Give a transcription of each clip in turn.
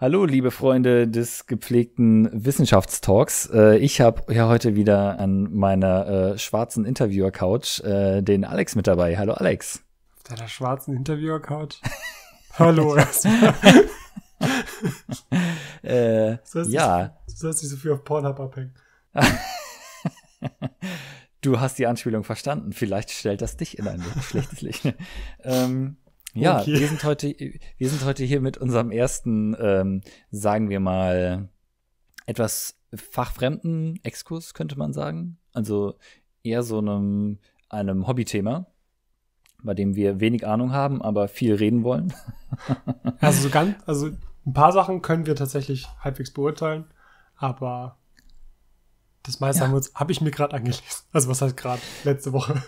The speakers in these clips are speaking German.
Hallo, liebe Freunde des gepflegten Wissenschaftstalks. Äh, ich habe ja heute wieder an meiner äh, schwarzen Interviewer-Couch äh, den Alex mit dabei. Hallo, Alex. Auf deiner schwarzen Interviewer-Couch? Hallo, erstmal. äh, ja. Du sollst nicht so viel auf Pornhub abhängen. du hast die Anspielung verstanden. Vielleicht stellt das dich in ein schlechtes Licht. ähm, ja, okay. wir, sind heute, wir sind heute hier mit unserem ersten, ähm, sagen wir mal, etwas fachfremden Exkurs, könnte man sagen. Also eher so einem, einem Hobbythema, bei dem wir wenig Ahnung haben, aber viel reden wollen. also, so ganz, also ein paar Sachen können wir tatsächlich halbwegs beurteilen, aber das meiste ja. habe ich mir gerade angelesen. Also was heißt gerade letzte Woche?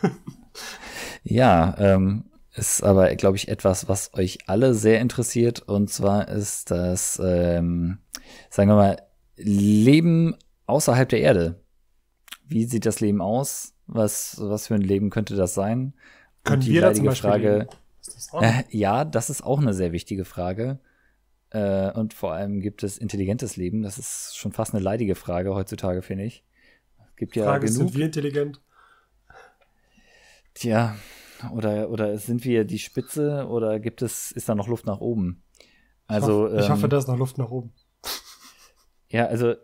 Ja, ähm, ist aber, glaube ich, etwas, was euch alle sehr interessiert. Und zwar ist das, ähm, sagen wir mal, Leben außerhalb der Erde. Wie sieht das Leben aus? Was, was für ein Leben könnte das sein? Können wir da zum Beispiel Frage, das äh, ja, das ist auch eine sehr wichtige Frage. Äh, und vor allem gibt es intelligentes Leben. Das ist schon fast eine leidige Frage heutzutage, finde ich. Gibt ja Frage genug. sind wir intelligent? Tja, oder, oder sind wir die Spitze oder gibt es, ist da noch Luft nach oben? Also, ich hoffe, ähm, ich hoffe da ist noch Luft nach oben. Ja, also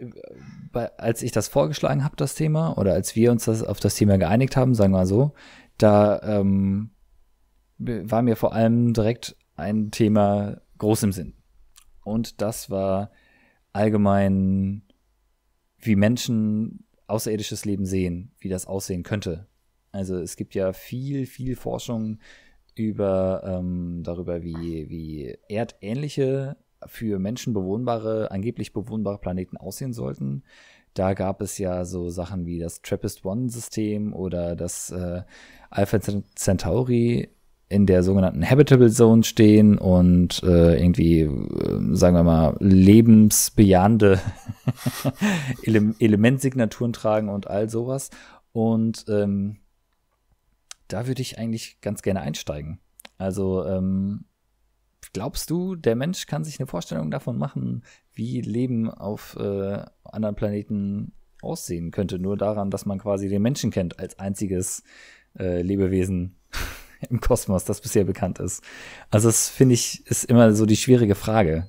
bei, als ich das vorgeschlagen habe, das Thema, oder als wir uns das auf das Thema geeinigt haben, sagen wir mal so, da ähm, war mir vor allem direkt ein Thema groß im Sinn. Und das war allgemein, wie Menschen außerirdisches Leben sehen, wie das aussehen könnte, also es gibt ja viel, viel Forschung über ähm, darüber, wie, wie erdähnliche, für Menschen bewohnbare, angeblich bewohnbare Planeten aussehen sollten. Da gab es ja so Sachen wie das TRAPPIST-1-System oder das äh, Alpha Centauri in der sogenannten Habitable Zone stehen und äh, irgendwie, äh, sagen wir mal, lebensbejahende Ele Elementsignaturen tragen und all sowas. Und ähm, da würde ich eigentlich ganz gerne einsteigen. Also, ähm, glaubst du, der Mensch kann sich eine Vorstellung davon machen, wie Leben auf äh, anderen Planeten aussehen könnte? Nur daran, dass man quasi den Menschen kennt als einziges äh, Lebewesen im Kosmos, das bisher bekannt ist. Also, das finde ich, ist immer so die schwierige Frage.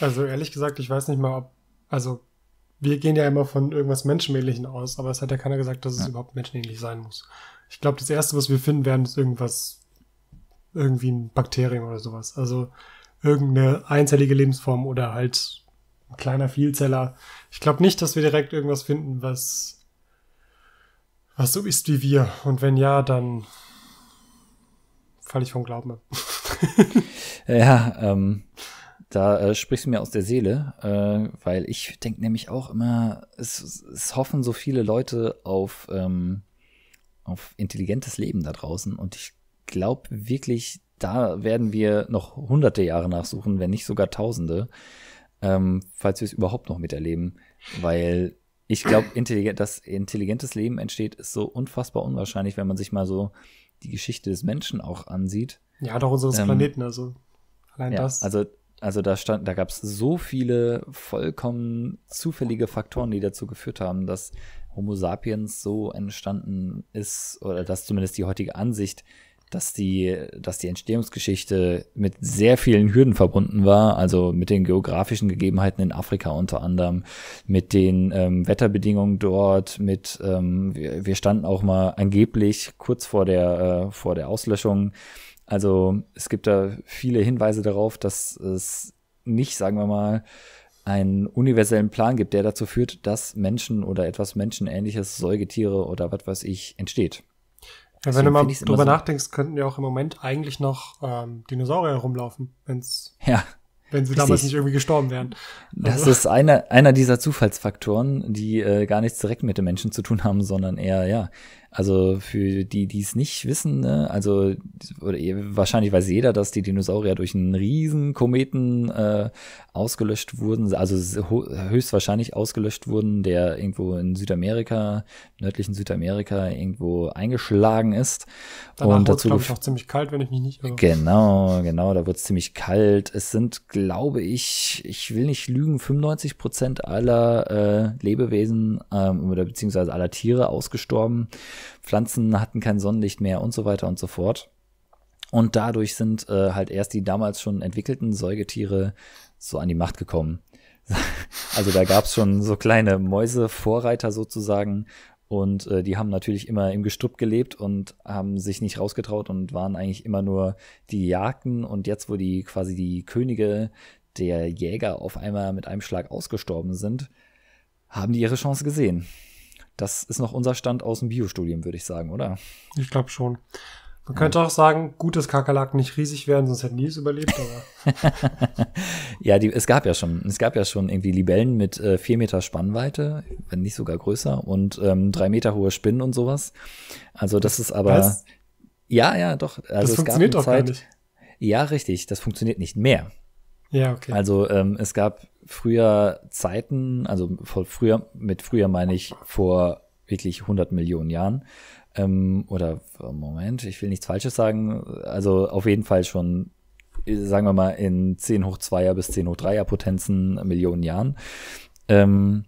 Also, ehrlich gesagt, ich weiß nicht mal, ob, also, wir gehen ja immer von irgendwas Menschenähnlichen aus, aber es hat ja keiner gesagt, dass es ja. überhaupt menschenähnlich sein muss. Ich glaube, das erste, was wir finden werden, ist irgendwas, irgendwie ein Bakterium oder sowas. Also irgendeine einzellige Lebensform oder halt ein kleiner Vielzeller. Ich glaube nicht, dass wir direkt irgendwas finden, was, was so ist wie wir. Und wenn ja, dann falle ich vom Glauben ab. ja, ähm, da äh, sprichst du mir aus der Seele, äh, weil ich denke nämlich auch immer, es, es hoffen so viele Leute auf ähm, auf intelligentes Leben da draußen. Und ich glaube wirklich, da werden wir noch hunderte Jahre nachsuchen, wenn nicht sogar tausende, ähm, falls wir es überhaupt noch miterleben. Weil ich glaube, intelligent, dass intelligentes Leben entsteht, ist so unfassbar unwahrscheinlich, wenn man sich mal so die Geschichte des Menschen auch ansieht. Ja, doch unseres ähm, Planeten, also allein ja, das. Also, also da stand, da gab es so viele vollkommen zufällige Faktoren, die dazu geführt haben, dass Homo sapiens so entstanden ist, oder dass zumindest die heutige Ansicht, dass die, dass die Entstehungsgeschichte mit sehr vielen Hürden verbunden war, also mit den geografischen Gegebenheiten in Afrika unter anderem, mit den ähm, Wetterbedingungen dort, mit ähm, wir, wir, standen auch mal angeblich kurz vor der äh, vor der Auslöschung. Also es gibt da viele Hinweise darauf, dass es nicht, sagen wir mal, einen universellen Plan gibt, der dazu führt, dass Menschen oder etwas menschenähnliches, Säugetiere oder was weiß ich, entsteht. Ja, wenn du mal drüber so nachdenkst, könnten ja auch im Moment eigentlich noch ähm, Dinosaurier rumlaufen, wenn's, ja, wenn sie richtig. damals nicht irgendwie gestorben wären. Das also ist einer, einer dieser Zufallsfaktoren, die äh, gar nichts direkt mit den Menschen zu tun haben, sondern eher, ja, also für die, die es nicht wissen, ne? also oder, wahrscheinlich weiß jeder, dass die Dinosaurier durch einen riesen Kometen äh, ausgelöscht wurden, also höchstwahrscheinlich ausgelöscht wurden, der irgendwo in Südamerika, nördlichen Südamerika irgendwo eingeschlagen ist. Danach und dazu glaube ich auch ziemlich kalt, wenn ich mich nicht irre. Genau, genau, da wurde es ziemlich kalt. Es sind, glaube ich, ich will nicht lügen, 95 Prozent aller äh, Lebewesen ähm, oder beziehungsweise aller Tiere ausgestorben. Pflanzen hatten kein Sonnenlicht mehr und so weiter und so fort. Und dadurch sind äh, halt erst die damals schon entwickelten Säugetiere so an die Macht gekommen. Also da gab es schon so kleine Mäusevorreiter sozusagen. Und äh, die haben natürlich immer im Gestrüpp gelebt und haben sich nicht rausgetraut und waren eigentlich immer nur die Jagden. Und jetzt, wo die quasi die Könige der Jäger auf einmal mit einem Schlag ausgestorben sind, haben die ihre Chance gesehen. Das ist noch unser Stand aus dem Biostudium, würde ich sagen, oder? Ich glaube schon. Man könnte auch sagen, gut, dass Kakerlaken nicht riesig werden, sonst hätten die es überlebt. ja, die, es gab ja schon, es gab ja schon irgendwie Libellen mit äh, vier Meter Spannweite, wenn nicht sogar größer, und ähm, drei Meter hohe Spinnen und sowas. Also das ist aber, Was? ja, ja, doch. Also das funktioniert doch Zeit, gar nicht. Ja, richtig, das funktioniert nicht mehr. Ja, okay. Also ähm, es gab früher Zeiten, also vor früher, mit früher meine ich vor wirklich 100 Millionen Jahren. Ähm, oder Moment, ich will nichts Falsches sagen. Also auf jeden Fall schon, äh, sagen wir mal, in 10 hoch 2er bis 10 hoch 3er Potenzen Millionen Jahren. Ähm,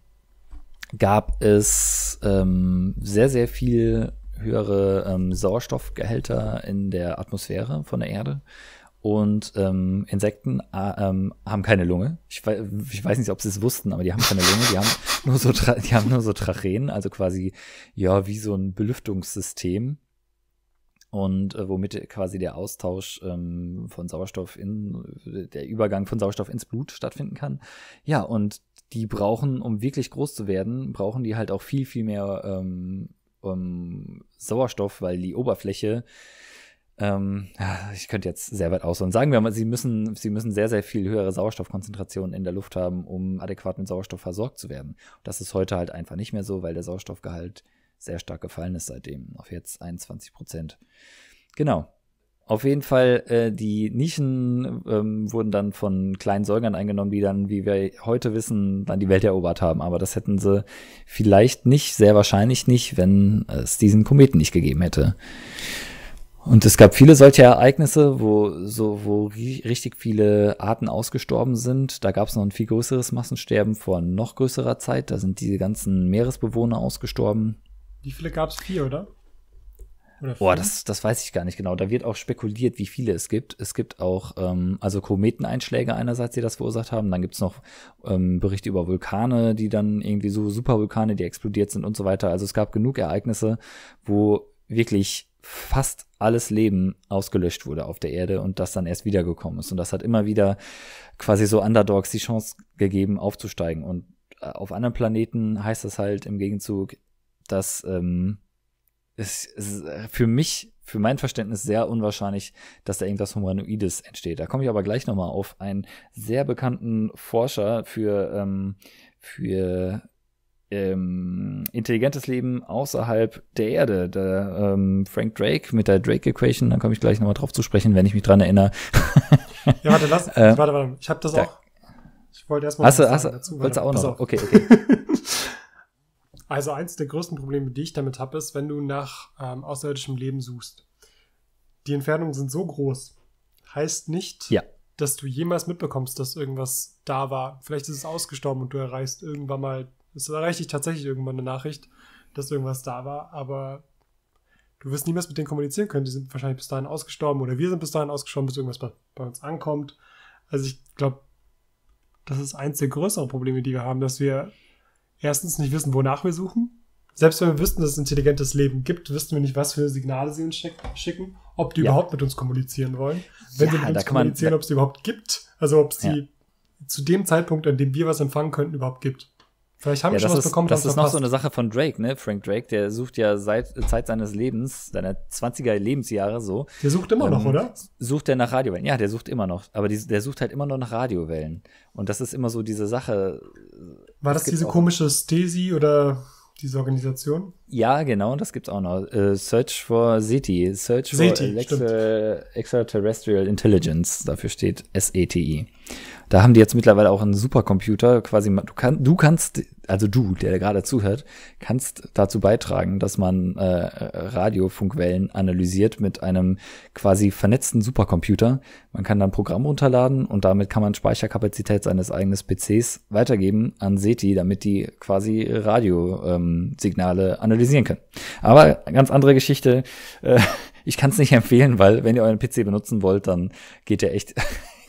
gab es ähm, sehr, sehr viel höhere ähm, Sauerstoffgehälter in der Atmosphäre von der Erde. Und ähm, Insekten äh, ähm, haben keine Lunge. Ich, we ich weiß nicht, ob sie es wussten, aber die haben keine Lunge. Die haben nur so, Tra die haben nur so Tracheen, also quasi ja wie so ein Belüftungssystem und äh, womit quasi der Austausch ähm, von Sauerstoff in der Übergang von Sauerstoff ins Blut stattfinden kann. Ja, und die brauchen, um wirklich groß zu werden, brauchen die halt auch viel, viel mehr ähm, um ähm, Sauerstoff, weil die Oberfläche ähm, ich könnte jetzt sehr weit ausholen. Sagen wir mal, sie müssen, sie müssen sehr, sehr viel höhere Sauerstoffkonzentrationen in der Luft haben, um adäquat mit Sauerstoff versorgt zu werden. Das ist heute halt einfach nicht mehr so, weil der Sauerstoffgehalt sehr stark gefallen ist seitdem, auf jetzt 21 Prozent. Genau. Auf jeden Fall, äh, die Nischen ähm, wurden dann von kleinen Säugern eingenommen, die dann, wie wir heute wissen, dann die Welt erobert haben. Aber das hätten sie vielleicht nicht, sehr wahrscheinlich nicht, wenn es diesen Kometen nicht gegeben hätte. Und es gab viele solche Ereignisse, wo, so, wo richtig viele Arten ausgestorben sind. Da gab es noch ein viel größeres Massensterben vor noch größerer Zeit. Da sind diese ganzen Meeresbewohner ausgestorben. Wie viele gab es? Vier, oder? Boah, das, das weiß ich gar nicht genau. Da wird auch spekuliert, wie viele es gibt. Es gibt auch ähm, also Kometeneinschläge einerseits, die das verursacht haben. Dann gibt es noch ähm, Berichte über Vulkane, die dann irgendwie so Supervulkane, die explodiert sind und so weiter. Also es gab genug Ereignisse, wo wirklich fast alles Leben ausgelöscht wurde auf der Erde und das dann erst wiedergekommen ist. Und das hat immer wieder quasi so Underdogs die Chance gegeben, aufzusteigen. Und äh, auf anderen Planeten heißt das halt im Gegenzug, dass ähm, es, es für mich, für mein Verständnis sehr unwahrscheinlich, dass da irgendwas Humanoides entsteht. Da komme ich aber gleich nochmal auf einen sehr bekannten Forscher für, ähm, für ähm, intelligentes Leben außerhalb der Erde. Der, ähm, Frank Drake mit der Drake Equation, da komme ich gleich nochmal drauf zu sprechen, wenn ich mich dran erinnere. ja, warte, lass. Äh, warte, warte. Ich habe das da, auch. Ich wollte erstmal hast, du, hast, dazu. Wolltest du auch noch? Auf. Okay, okay. also eins der größten Probleme, die ich damit habe, ist, wenn du nach ähm, außerirdischem Leben suchst. Die Entfernungen sind so groß. Heißt nicht, ja dass du jemals mitbekommst, dass irgendwas da war. Vielleicht ist es ausgestorben und du erreichst irgendwann mal es war richtig tatsächlich irgendwann eine Nachricht, dass irgendwas da war, aber du wirst niemals mit denen kommunizieren können. Die sind wahrscheinlich bis dahin ausgestorben oder wir sind bis dahin ausgestorben, bis irgendwas bei, bei uns ankommt. Also ich glaube, das ist eins der größeren Probleme, die wir haben, dass wir erstens nicht wissen, wonach wir suchen. Selbst wenn wir wüssten, dass es intelligentes Leben gibt, wüssten wir nicht, was für Signale sie uns schicken, ob die ja. überhaupt mit uns kommunizieren wollen. Wenn ja, sie mit uns kommunizieren, ob es die überhaupt gibt, also ob es ja. die zu dem Zeitpunkt, an dem wir was empfangen könnten, überhaupt gibt. Vielleicht haben ja, wir schon was ist, bekommen. Das ist verpasst. noch so eine Sache von Drake, ne? Frank Drake, der sucht ja seit Zeit seines Lebens, seiner 20er Lebensjahre so. Der sucht immer ähm, noch, oder? Sucht er nach Radiowellen. Ja, der sucht immer noch. Aber die, der sucht halt immer noch nach Radiowellen. Und das ist immer so diese Sache. Äh, War das, das diese komische Stasi oder diese Organisation? Ja, genau, das gibt's auch noch. Uh, Search for SETI. Search SETI, for Extra Extraterrestrial Intelligence. Dafür steht s -E t i da haben die jetzt mittlerweile auch einen Supercomputer, quasi, du, kann, du kannst, also du, der gerade zuhört, kannst dazu beitragen, dass man äh, Radiofunkwellen analysiert mit einem quasi vernetzten Supercomputer. Man kann dann Programm runterladen und damit kann man Speicherkapazität seines eigenen PCs weitergeben an SETI, damit die quasi Radiosignale ähm, analysieren können. Aber ganz andere Geschichte. Äh, ich kann es nicht empfehlen, weil wenn ihr euren PC benutzen wollt, dann geht der echt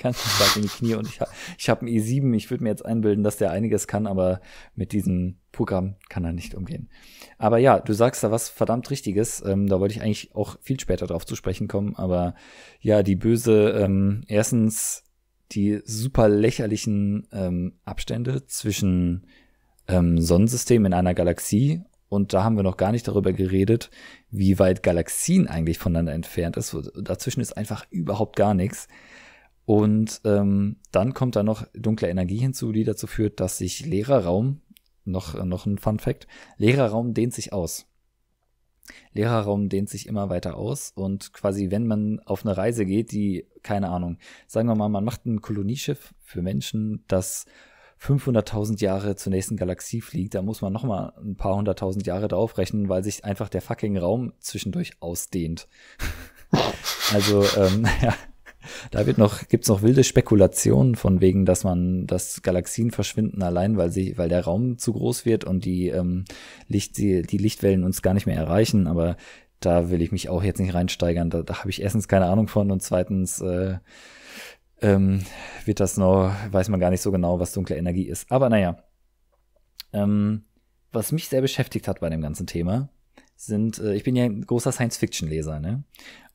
ganz in die Knie und ich, ich habe einen e i7. Ich würde mir jetzt einbilden, dass der einiges kann, aber mit diesem Programm kann er nicht umgehen. Aber ja, du sagst da was verdammt Richtiges. Ähm, da wollte ich eigentlich auch viel später drauf zu sprechen kommen. Aber ja, die böse, ähm, erstens die super lächerlichen ähm, Abstände zwischen ähm, Sonnensystem in einer Galaxie und da haben wir noch gar nicht darüber geredet, wie weit Galaxien eigentlich voneinander entfernt ist. Dazwischen ist einfach überhaupt gar nichts. Und ähm, dann kommt da noch dunkle Energie hinzu, die dazu führt, dass sich Lehrerraum, noch, noch ein Fun Fact, Lehrerraum dehnt sich aus. Lehrerraum dehnt sich immer weiter aus und quasi, wenn man auf eine Reise geht, die, keine Ahnung, sagen wir mal, man macht ein Kolonieschiff für Menschen, das 500.000 Jahre zur nächsten Galaxie fliegt, da muss man nochmal ein paar hunderttausend Jahre draufrechnen, weil sich einfach der fucking Raum zwischendurch ausdehnt. also, ähm, ja. Da wird noch, gibt's noch wilde Spekulationen von wegen, dass man, dass Galaxien verschwinden allein, weil sie, weil der Raum zu groß wird und die, ähm, Licht, die, die Lichtwellen uns gar nicht mehr erreichen. Aber da will ich mich auch jetzt nicht reinsteigern. Da, da habe ich erstens keine Ahnung von und zweitens, äh, ähm, wird das noch, weiß man gar nicht so genau, was dunkle Energie ist. Aber naja. Ähm, was mich sehr beschäftigt hat bei dem ganzen Thema, sind, äh, ich bin ja ein großer Science-Fiction-Leser, ne?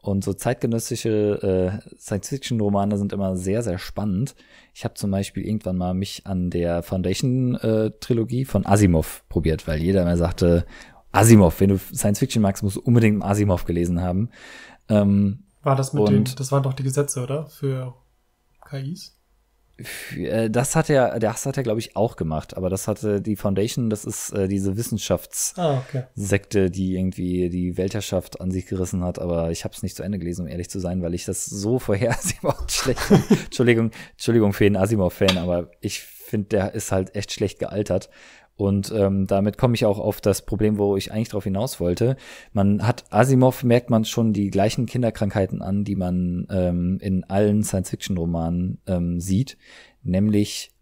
Und so zeitgenössische äh, Science-Fiction-Romane sind immer sehr, sehr spannend. Ich habe zum Beispiel irgendwann mal mich an der Foundation-Trilogie äh, von Asimov probiert, weil jeder mir sagte, Asimov, wenn du Science-Fiction magst, musst du unbedingt Asimov gelesen haben. Ähm, war das mit und, den, das waren doch die Gesetze, oder? Für KIs? Äh, das hat er, das hat er, glaube ich, auch gemacht. Aber das hatte die Foundation, das ist äh, diese Wissenschaftssekte, ah, okay. die irgendwie die Weltherrschaft an sich gerissen hat. Aber ich habe es nicht zu Ende gelesen, um ehrlich zu sein, weil ich das so vorher Asimov schlecht. Entschuldigung, Entschuldigung für den Asimov-Fan, aber ich finde, der ist halt echt schlecht gealtert. Und ähm, damit komme ich auch auf das Problem, wo ich eigentlich drauf hinaus wollte. Man hat Asimov, merkt man schon die gleichen Kinderkrankheiten an, die man ähm, in allen Science-Fiction-Romanen ähm, sieht. Nämlich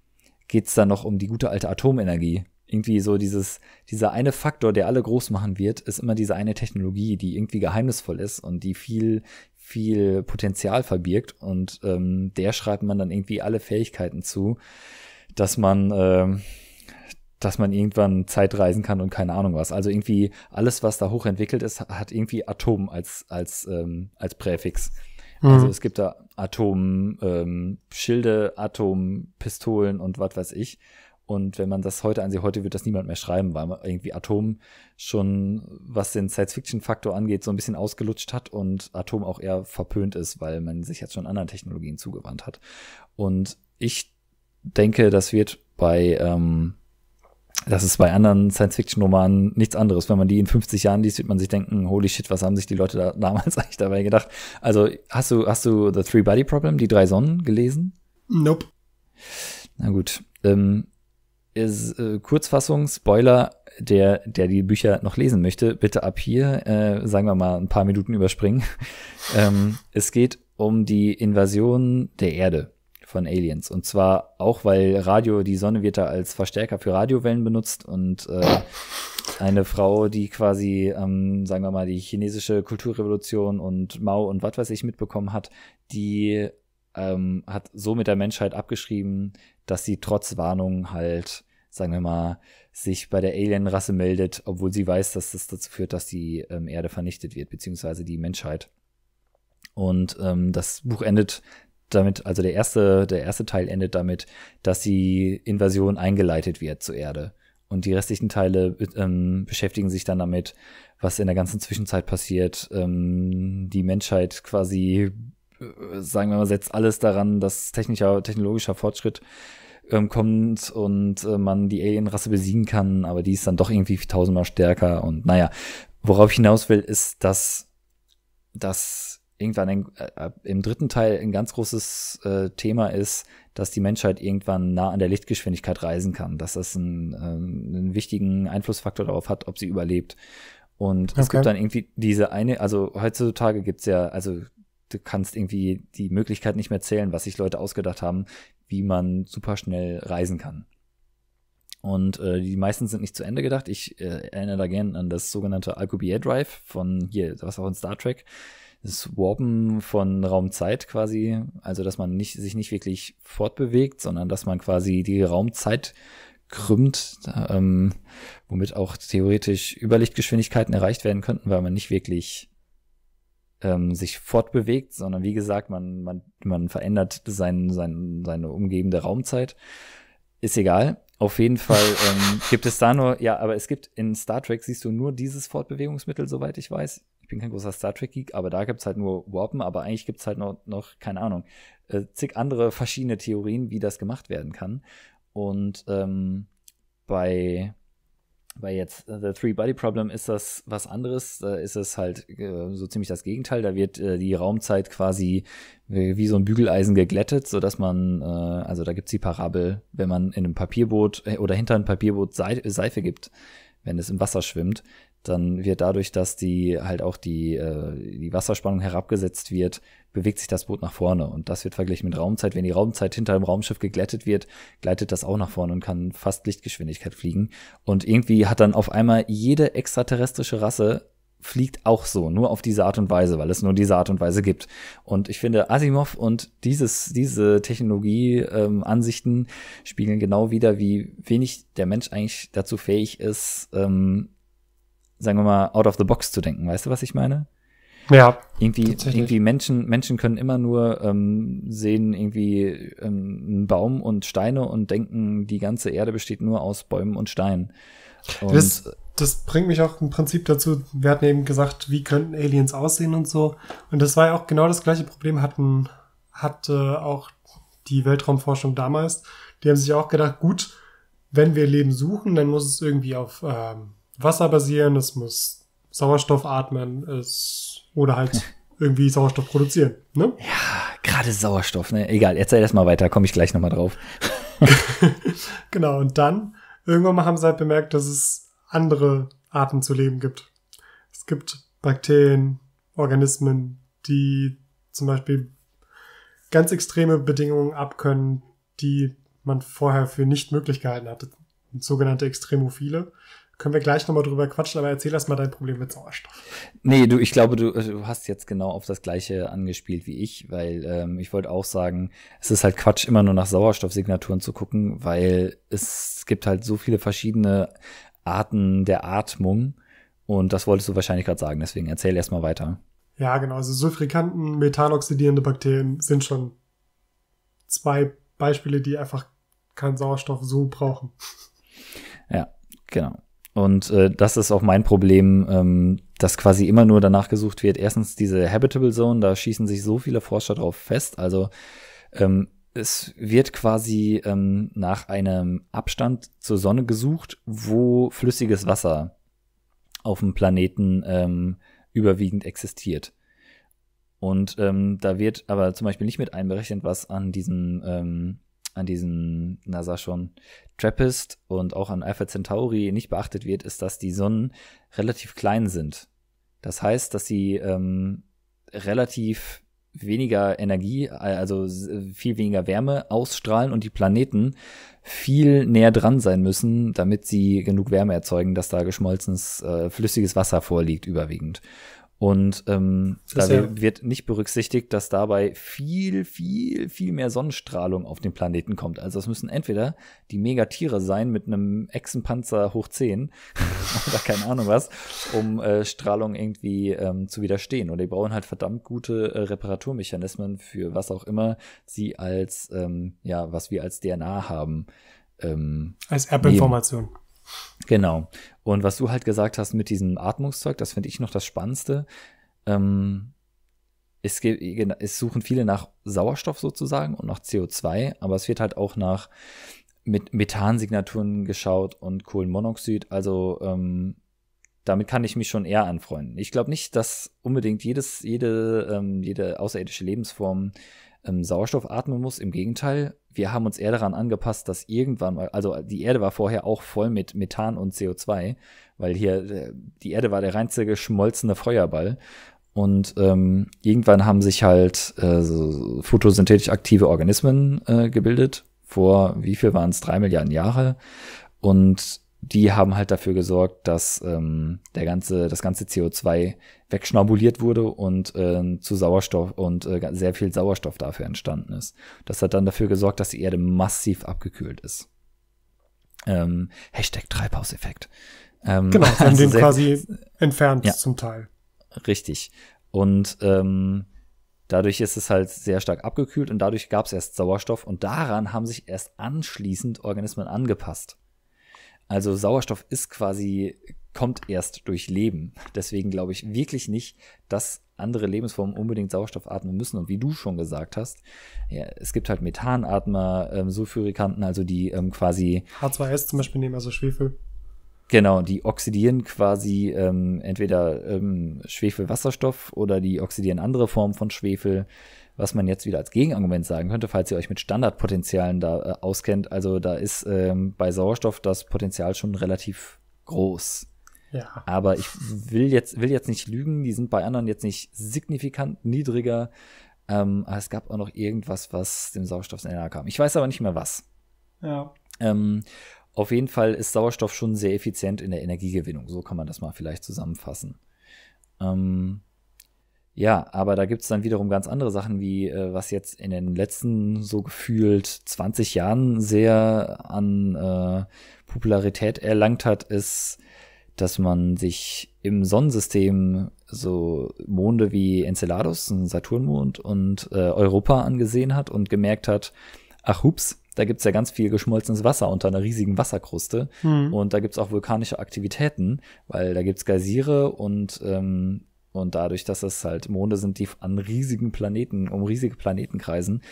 geht's da noch um die gute alte Atomenergie. Irgendwie so dieses, dieser eine Faktor, der alle groß machen wird, ist immer diese eine Technologie, die irgendwie geheimnisvoll ist und die viel, viel Potenzial verbirgt. Und ähm, der schreibt man dann irgendwie alle Fähigkeiten zu, dass man äh, dass man irgendwann Zeit reisen kann und keine Ahnung was. Also irgendwie alles, was da hochentwickelt ist, hat irgendwie Atom als, als, ähm, als Präfix. Mhm. Also es gibt da Atom-Schilde, ähm, Atom-Pistolen und was weiß ich. Und wenn man das heute ansieht, heute wird das niemand mehr schreiben, weil man irgendwie Atom schon, was den Science-Fiction-Faktor angeht, so ein bisschen ausgelutscht hat und Atom auch eher verpönt ist, weil man sich jetzt schon anderen Technologien zugewandt hat. Und ich denke, das wird bei ähm, das ist bei anderen Science-Fiction-Romanen nichts anderes. Wenn man die in 50 Jahren liest, wird man sich denken, holy shit, was haben sich die Leute da damals eigentlich dabei gedacht? Also, hast du, hast du The Three Body Problem, die drei Sonnen, gelesen? Nope. Na gut. Ähm, ist, äh, Kurzfassung, Spoiler, der, der die Bücher noch lesen möchte, bitte ab hier, äh, sagen wir mal, ein paar Minuten überspringen. ähm, es geht um die Invasion der Erde von Aliens. Und zwar auch, weil Radio, die Sonne wird da als Verstärker für Radiowellen benutzt und äh, eine Frau, die quasi, ähm, sagen wir mal, die chinesische Kulturrevolution und Mao und was weiß ich mitbekommen hat, die ähm, hat so mit der Menschheit abgeschrieben, dass sie trotz Warnung halt, sagen wir mal, sich bei der Alien-Rasse meldet, obwohl sie weiß, dass das dazu führt, dass die ähm, Erde vernichtet wird, beziehungsweise die Menschheit. Und ähm, das Buch endet damit, also der erste, der erste Teil endet damit, dass die Invasion eingeleitet wird zur Erde. Und die restlichen Teile ähm, beschäftigen sich dann damit, was in der ganzen Zwischenzeit passiert. Ähm, die Menschheit quasi, äh, sagen wir mal, setzt alles daran, dass technischer, technologischer Fortschritt ähm, kommt und äh, man die Alienrasse besiegen kann, aber die ist dann doch irgendwie tausendmal stärker. Und naja, worauf ich hinaus will, ist, dass, dass irgendwann in, äh, äh, im dritten Teil ein ganz großes äh, Thema ist, dass die Menschheit irgendwann nah an der Lichtgeschwindigkeit reisen kann, dass das ein, äh, einen wichtigen Einflussfaktor darauf hat, ob sie überlebt. Und okay. es gibt dann irgendwie diese eine, also heutzutage gibt's ja, also du kannst irgendwie die Möglichkeit nicht mehr zählen, was sich Leute ausgedacht haben, wie man super schnell reisen kann. Und äh, die meisten sind nicht zu Ende gedacht. Ich äh, erinnere da gerne an das sogenannte Alcubierre Drive von hier, was auch in Star Trek. Swappen von Raumzeit quasi, also dass man nicht, sich nicht wirklich fortbewegt, sondern dass man quasi die Raumzeit krümmt, ähm, womit auch theoretisch Überlichtgeschwindigkeiten erreicht werden könnten, weil man nicht wirklich ähm, sich fortbewegt, sondern wie gesagt, man, man, man verändert sein, sein, seine umgebende Raumzeit. Ist egal. Auf jeden Fall ähm, gibt es da nur, ja, aber es gibt in Star Trek siehst du nur dieses Fortbewegungsmittel, soweit ich weiß ich bin kein großer Star Trek-Geek, aber da gibt es halt nur Warpen, aber eigentlich gibt es halt noch, noch, keine Ahnung, äh, zig andere verschiedene Theorien, wie das gemacht werden kann. Und ähm, bei, bei jetzt äh, The Three-Body-Problem ist das was anderes, da ist es halt äh, so ziemlich das Gegenteil. Da wird äh, die Raumzeit quasi äh, wie so ein Bügeleisen geglättet, sodass man, äh, also da gibt es die Parabel, wenn man in einem Papierboot äh, oder hinter einem Papierboot Sei Seife gibt, wenn es im Wasser schwimmt, dann wird dadurch, dass die halt auch die, äh, die Wasserspannung herabgesetzt wird, bewegt sich das Boot nach vorne. Und das wird verglichen mit Raumzeit. Wenn die Raumzeit hinter dem Raumschiff geglättet wird, gleitet das auch nach vorne und kann fast Lichtgeschwindigkeit fliegen. Und irgendwie hat dann auf einmal jede extraterrestrische Rasse fliegt auch so, nur auf diese Art und Weise, weil es nur diese Art und Weise gibt. Und ich finde, Asimov und dieses, diese Technologie-Ansichten ähm, spiegeln genau wieder, wie wenig der Mensch eigentlich dazu fähig ist, ähm, sagen wir mal, out of the box zu denken. Weißt du, was ich meine? Ja. Irgendwie, irgendwie Menschen, Menschen können immer nur ähm, sehen irgendwie ähm, einen Baum und Steine und denken, die ganze Erde besteht nur aus Bäumen und Steinen. Und das das bringt mich auch im Prinzip dazu, wir hatten eben gesagt, wie könnten Aliens aussehen und so. Und das war ja auch genau das gleiche Problem, hatten, hatte auch die Weltraumforschung damals. Die haben sich auch gedacht, gut, wenn wir Leben suchen, dann muss es irgendwie auf ähm, Wasser basieren, es muss Sauerstoff atmen, es oder halt irgendwie Sauerstoff produzieren. Ne? Ja, gerade Sauerstoff, ne? Egal, erzähl erst mal weiter, komme ich gleich nochmal drauf. genau, und dann irgendwann mal haben sie halt bemerkt, dass es andere Arten zu leben gibt. Es gibt Bakterien, Organismen, die zum Beispiel ganz extreme Bedingungen abkönnen, die man vorher für nicht möglich gehalten hatte. Sogenannte Extremophile. Können wir gleich nochmal drüber quatschen, aber erzähl erstmal dein Problem mit Sauerstoff. Nee, du, ich glaube, du, also du hast jetzt genau auf das Gleiche angespielt wie ich, weil ähm, ich wollte auch sagen, es ist halt Quatsch, immer nur nach Sauerstoffsignaturen zu gucken, weil es gibt halt so viele verschiedene Arten der Atmung. Und das wolltest du wahrscheinlich gerade sagen, deswegen erzähl erstmal weiter. Ja, genau. Also Sulfrikanten, methanoxidierende Bakterien sind schon zwei Beispiele, die einfach keinen Sauerstoff so brauchen. Ja, genau. Und äh, das ist auch mein Problem, ähm, dass quasi immer nur danach gesucht wird. Erstens diese Habitable Zone, da schießen sich so viele Forscher drauf fest. Also ähm, es wird quasi ähm, nach einem Abstand zur Sonne gesucht, wo flüssiges Wasser auf dem Planeten ähm, überwiegend existiert. Und ähm, da wird aber zum Beispiel nicht mit einberechnet, was an diesem, ähm, an diesem, na sag schon, Trappist und auch an Alpha Centauri nicht beachtet wird, ist, dass die Sonnen relativ klein sind. Das heißt, dass sie ähm, relativ weniger Energie, äh, also äh, viel weniger Wärme ausstrahlen und die Planeten viel näher dran sein müssen, damit sie genug Wärme erzeugen, dass da geschmolzenes, äh, flüssiges Wasser vorliegt überwiegend. Und ähm, da ja wird nicht berücksichtigt, dass dabei viel, viel, viel mehr Sonnenstrahlung auf den Planeten kommt. Also es müssen entweder die Megatiere sein mit einem Echsenpanzer hoch 10 oder keine Ahnung was, um äh, Strahlung irgendwie ähm, zu widerstehen. Und die brauchen halt verdammt gute äh, Reparaturmechanismen für was auch immer sie als, ähm, ja, was wir als DNA haben. Ähm, als Erbinformation. Genau. Und was du halt gesagt hast mit diesem Atmungszeug, das finde ich noch das Spannendste. Ähm, es, es, suchen viele nach Sauerstoff sozusagen und nach CO2, aber es wird halt auch nach mit Methansignaturen geschaut und Kohlenmonoxid. Also ähm, damit kann ich mich schon eher anfreunden. Ich glaube nicht, dass unbedingt jedes, jede, ähm, jede außerirdische Lebensform ähm, Sauerstoff atmen muss. Im Gegenteil, wir haben uns eher daran angepasst, dass irgendwann mal, also äh, die Erde war vorher auch voll mit Methan und CO2, weil hier äh, die Erde war der reinste geschmolzene Feuerball. Und ähm, irgendwann haben sich halt äh, so photosynthetisch aktive Organismen äh, gebildet. Vor wie viel waren es? Drei Milliarden Jahre. Und die haben halt dafür gesorgt, dass ähm, der ganze, das ganze CO2 wegschnabuliert wurde und äh, zu Sauerstoff und äh, sehr viel Sauerstoff dafür entstanden ist. Das hat dann dafür gesorgt, dass die Erde massiv abgekühlt ist. Ähm, Hashtag Treibhauseffekt. Ähm, genau, von also dem quasi entfernt ja, zum Teil. Richtig. Und ähm, Dadurch ist es halt sehr stark abgekühlt und dadurch gab es erst Sauerstoff und daran haben sich erst anschließend Organismen angepasst. Also Sauerstoff ist quasi, kommt erst durch Leben. Deswegen glaube ich wirklich nicht, dass andere Lebensformen unbedingt Sauerstoff atmen müssen. Und wie du schon gesagt hast, ja, es gibt halt Methanatmer, ähm, Sulfurikanten, also die ähm, quasi. H2S zum Beispiel nehmen, also Schwefel. Genau, die oxidieren quasi ähm, entweder ähm, Schwefelwasserstoff oder die oxidieren andere Formen von Schwefel was man jetzt wieder als Gegenargument sagen könnte, falls ihr euch mit Standardpotenzialen da äh, auskennt. Also da ist ähm, bei Sauerstoff das Potenzial schon relativ groß. Ja. Aber ich will jetzt, will jetzt nicht lügen, die sind bei anderen jetzt nicht signifikant niedriger. Ähm, aber es gab auch noch irgendwas, was dem Sauerstoff näher kam. Ich weiß aber nicht mehr was. Ja. Ähm, auf jeden Fall ist Sauerstoff schon sehr effizient in der Energiegewinnung. So kann man das mal vielleicht zusammenfassen. Ähm, ja, aber da gibt's dann wiederum ganz andere Sachen, wie äh, was jetzt in den letzten so gefühlt 20 Jahren sehr an äh, Popularität erlangt hat, ist, dass man sich im Sonnensystem so Monde wie Enceladus, ein Saturnmond und äh, Europa angesehen hat und gemerkt hat, ach hups, da gibt's ja ganz viel geschmolzenes Wasser unter einer riesigen Wasserkruste. Mhm. Und da gibt's auch vulkanische Aktivitäten, weil da gibt's Geysire und ähm, und dadurch, dass es halt Monde sind, die an riesigen Planeten, um riesige Planeten kreisen,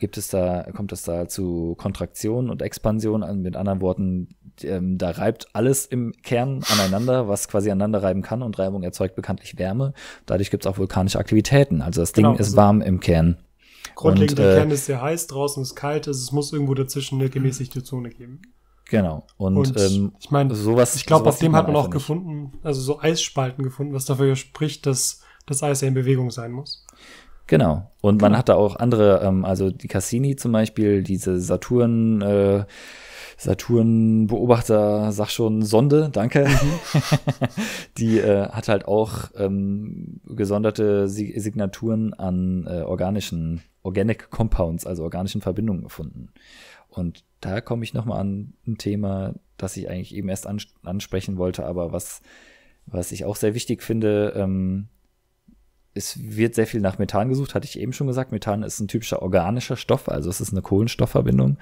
gibt es da, kommt es da zu Kontraktion und Expansion. Also mit anderen Worten, ähm, da reibt alles im Kern aneinander, was quasi aneinander reiben kann. Und Reibung erzeugt bekanntlich Wärme. Dadurch gibt es auch vulkanische Aktivitäten. Also das Ding genau, ist also warm im Kern. Grundlegend, und, äh, der Kern ist sehr heiß, draußen ist kalt, also es muss irgendwo dazwischen eine gemäßigte Zone geben. Genau. Und, und ähm, ich meine, sowas. Ich glaube, auf dem hat man auch nicht. gefunden, also so Eisspalten gefunden, was dafür spricht, dass das Eis ja in Bewegung sein muss. Genau. Und man genau. hat da auch andere, ähm, also die Cassini zum Beispiel, diese Saturn, äh, Saturn-Beobachter, sag schon Sonde, danke. Mhm. die äh, hat halt auch ähm, gesonderte Signaturen an äh, organischen, Organic Compounds, also organischen Verbindungen gefunden. Und da komme ich nochmal an ein Thema, das ich eigentlich eben erst ansprechen wollte, aber was, was ich auch sehr wichtig finde, ähm, es wird sehr viel nach Methan gesucht, hatte ich eben schon gesagt. Methan ist ein typischer organischer Stoff, also es ist eine Kohlenstoffverbindung.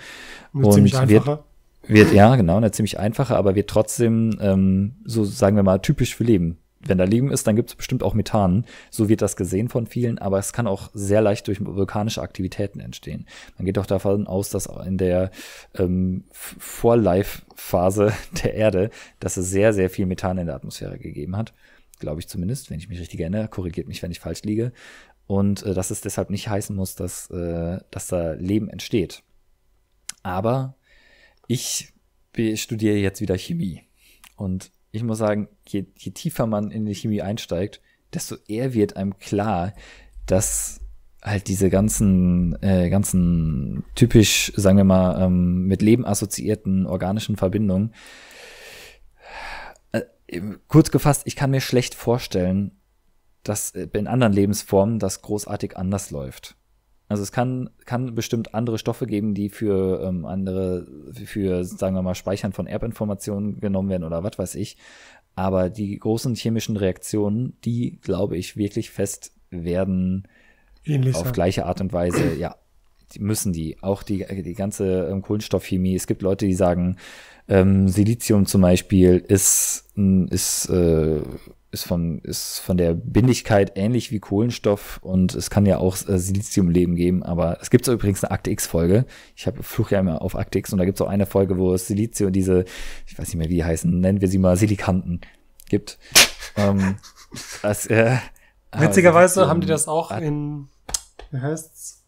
Eine und ziemlich einfacher. Wird, wird, ja, genau, eine ziemlich einfache, aber wird trotzdem, ähm, so sagen wir mal, typisch für Leben wenn da Leben ist, dann gibt es bestimmt auch Methan. So wird das gesehen von vielen, aber es kann auch sehr leicht durch vulkanische Aktivitäten entstehen. Man geht auch davon aus, dass in der ähm, Vorlife-Phase der Erde, dass es sehr, sehr viel Methan in der Atmosphäre gegeben hat. Glaube ich zumindest, wenn ich mich richtig erinnere. Korrigiert mich, wenn ich falsch liege. Und äh, dass es deshalb nicht heißen muss, dass, äh, dass da Leben entsteht. Aber ich studiere jetzt wieder Chemie. Und ich muss sagen, je, je tiefer man in die Chemie einsteigt, desto eher wird einem klar, dass halt diese ganzen, äh, ganzen typisch, sagen wir mal, ähm, mit Leben assoziierten organischen Verbindungen, äh, kurz gefasst, ich kann mir schlecht vorstellen, dass äh, in anderen Lebensformen das großartig anders läuft. Also es kann, kann bestimmt andere Stoffe geben, die für ähm, andere, für, sagen wir mal, Speichern von Erbinformationen genommen werden oder was weiß ich. Aber die großen chemischen Reaktionen, die, glaube ich, wirklich fest werden Ähnlich auf gleiche Art und Weise, ja, die müssen die. Auch die, die ganze ähm, Kohlenstoffchemie. Es gibt Leute, die sagen, ähm, Silizium zum Beispiel ist, ist äh, ist von, ist von der Bindigkeit ähnlich wie Kohlenstoff und es kann ja auch äh, Siliziumleben geben, aber es gibt übrigens eine Akte X-Folge. Ich habe fluch ja immer auf Akte X und da gibt es auch eine Folge, wo es Silizium, diese, ich weiß nicht mehr wie die heißen, nennen wir sie mal Silikanten, gibt. ähm, das, äh, Witzigerweise haben die das auch in, wie heißt's?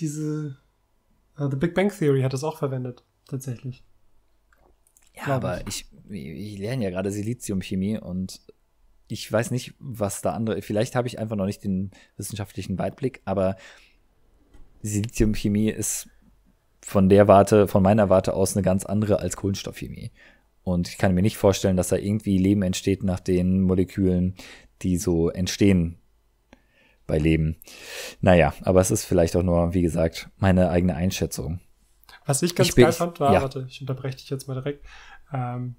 Diese, uh, The Big Bang Theory hat das auch verwendet, tatsächlich. Ja, aber ich, ich lerne ja gerade Siliziumchemie und ich weiß nicht, was da andere. Vielleicht habe ich einfach noch nicht den wissenschaftlichen Weitblick, aber Siliziumchemie ist von der Warte, von meiner Warte aus eine ganz andere als Kohlenstoffchemie. Und ich kann mir nicht vorstellen, dass da irgendwie Leben entsteht nach den Molekülen, die so entstehen bei Leben. Naja, aber es ist vielleicht auch nur, wie gesagt, meine eigene Einschätzung. Was ich ganz ich geil fand, war, ja. warte, ich unterbreche dich jetzt mal direkt. Ähm,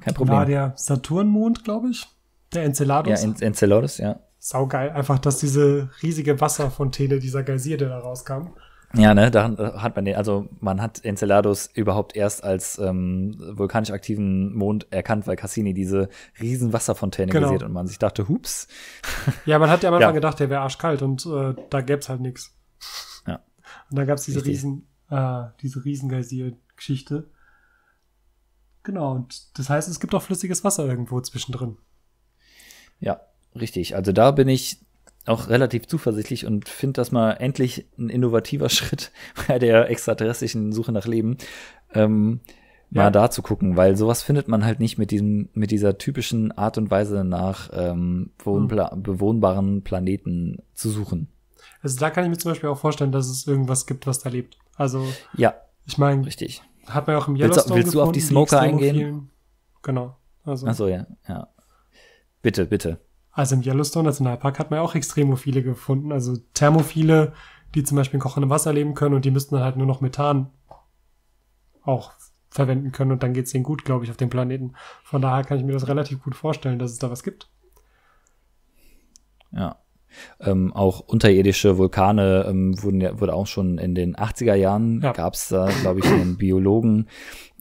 Kein Problem. War der Saturnmond, glaube ich. Der Enceladus. Ja, en Enceladus, ja. Sau geil, einfach, dass diese riesige Wasserfontäne, dieser Geysir, der da rauskam. Ja, ne, da hat man den, also man hat Enceladus überhaupt erst als ähm, vulkanisch aktiven Mond erkannt, weil Cassini diese riesen Wasserfontäne genau. gesehen und man sich dachte, hups. Ja, man hat ja am Anfang ja. gedacht, der wäre arschkalt und äh, da gäbe es halt nichts. Ja. Und da gab es diese Richtig. riesen äh, diese riesengeisier geschichte Genau, und das heißt, es gibt auch flüssiges Wasser irgendwo zwischendrin. Ja, richtig. Also da bin ich auch relativ zuversichtlich und finde das mal endlich ein innovativer Schritt bei der extraterrestrischen Suche nach Leben, ähm, mal da zu gucken, weil sowas findet man halt nicht mit diesem, mit dieser typischen Art und Weise nach ähm, wohnpla- hm. bewohnbaren Planeten zu suchen. Also da kann ich mir zum Beispiel auch vorstellen, dass es irgendwas gibt, was da lebt. Also, ja, ich meine, richtig. Hat man ja auch im Yellowstone Willst willst du auf die Smoker die eingehen? Genau. Also. Ach so, ja, ja. Bitte, bitte. Also im Yellowstone Nationalpark hat man ja auch Extremophile gefunden, also Thermophile, die zum Beispiel in kochendem Wasser leben können und die müssten dann halt nur noch Methan auch verwenden können und dann geht es denen gut, glaube ich, auf dem Planeten. Von daher kann ich mir das relativ gut vorstellen, dass es da was gibt. Ja. Ähm, auch unterirdische Vulkane ähm, wurden ja, wurde auch schon in den 80er Jahren, ja. gab es da, glaube ich, einen Biologen,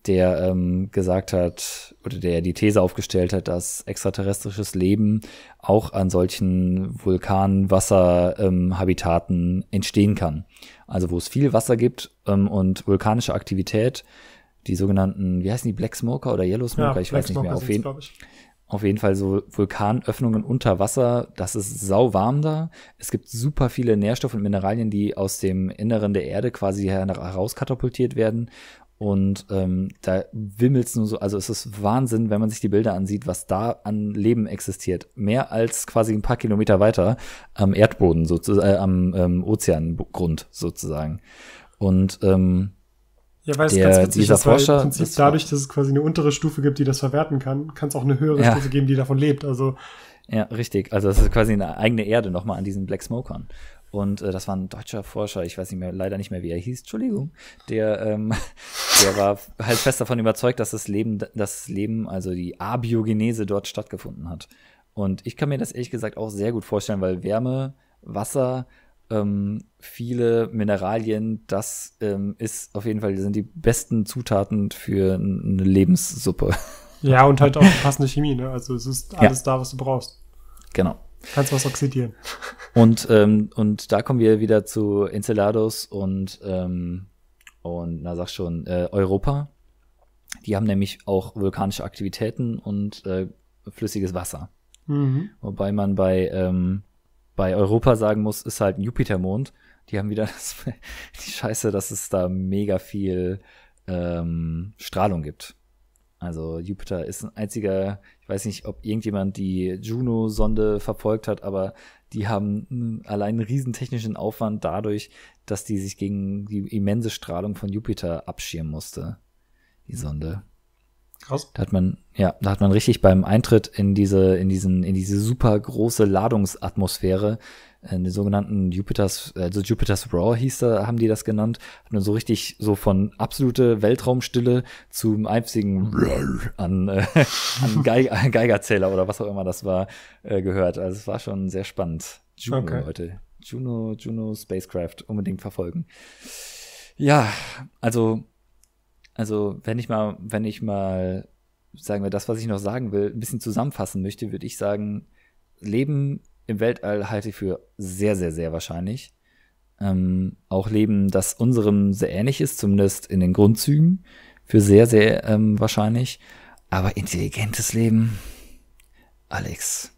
der ähm, gesagt hat oder der die These aufgestellt hat, dass extraterrestrisches Leben auch an solchen Vulkanwasserhabitaten ähm, entstehen kann. Also wo es viel Wasser gibt ähm, und vulkanische Aktivität, die sogenannten, wie heißen die, Black Smoker oder Yellow Smoker, ja, ich Black weiß nicht Smoker mehr, auf jeden Fall auf jeden Fall so Vulkanöffnungen unter Wasser. Das ist sau warm da. Es gibt super viele Nährstoffe und Mineralien, die aus dem Inneren der Erde quasi herauskatapultiert werden. Und ähm, da wimmelt es nur so. Also es ist Wahnsinn, wenn man sich die Bilder ansieht, was da an Leben existiert. Mehr als quasi ein paar Kilometer weiter am Erdboden, sozusagen, äh, am ähm, Ozeangrund sozusagen. Und ähm, ja, weil es der, ganz witzig ist, Forscher, weil Prinzip das dadurch, dass es quasi eine untere Stufe gibt, die das verwerten kann, kann es auch eine höhere ja. Stufe geben, die davon lebt. Also ja, richtig. Also das ist quasi eine eigene Erde nochmal an diesen Black Smokern. Und äh, das war ein deutscher Forscher, ich weiß nicht mehr, leider nicht mehr, wie er hieß, Entschuldigung. Der, ähm, der war halt fest davon überzeugt, dass das Leben, das Leben, also die Abiogenese dort stattgefunden hat. Und ich kann mir das ehrlich gesagt auch sehr gut vorstellen, weil Wärme, Wasser ähm, viele Mineralien. Das ähm, ist auf jeden Fall, sind die besten Zutaten für eine Lebenssuppe. Ja, und halt auch die passende Chemie, ne? Also es ist alles ja. da, was du brauchst. Genau. Kannst was oxidieren. Und, ähm, und da kommen wir wieder zu Enceladus und, ähm, und na sag schon, äh, Europa. Die haben nämlich auch vulkanische Aktivitäten und äh, flüssiges Wasser. Mhm. Wobei man bei ähm, bei Europa sagen muss, ist halt ein Jupitermond. Die haben wieder das, die Scheiße, dass es da mega viel ähm, Strahlung gibt. Also Jupiter ist ein einziger, ich weiß nicht, ob irgendjemand die Juno-Sonde verfolgt hat, aber die haben allein einen riesen technischen Aufwand dadurch, dass die sich gegen die immense Strahlung von Jupiter abschirmen musste, die Sonde. Mhm. Krass. Da hat man, ja, da hat man richtig beim Eintritt in diese, in diesen, in diese super große Ladungsatmosphäre, in äh, den sogenannten Jupiters, also Jupiters Raw hieß da, haben die das genannt, hat man so richtig so von absolute Weltraumstille zum einzigen an, äh, an Geig Geigerzähler oder was auch immer das war, äh, gehört. Also es war schon sehr spannend. Juno, okay. Leute. Juno, Juno Spacecraft unbedingt verfolgen. Ja, also also, wenn ich mal, wenn ich mal, sagen wir, das, was ich noch sagen will, ein bisschen zusammenfassen möchte, würde ich sagen, Leben im Weltall halte ich für sehr, sehr, sehr wahrscheinlich. Ähm, auch Leben, das unserem sehr ähnlich ist, zumindest in den Grundzügen, für sehr, sehr ähm, wahrscheinlich. Aber intelligentes Leben, Alex,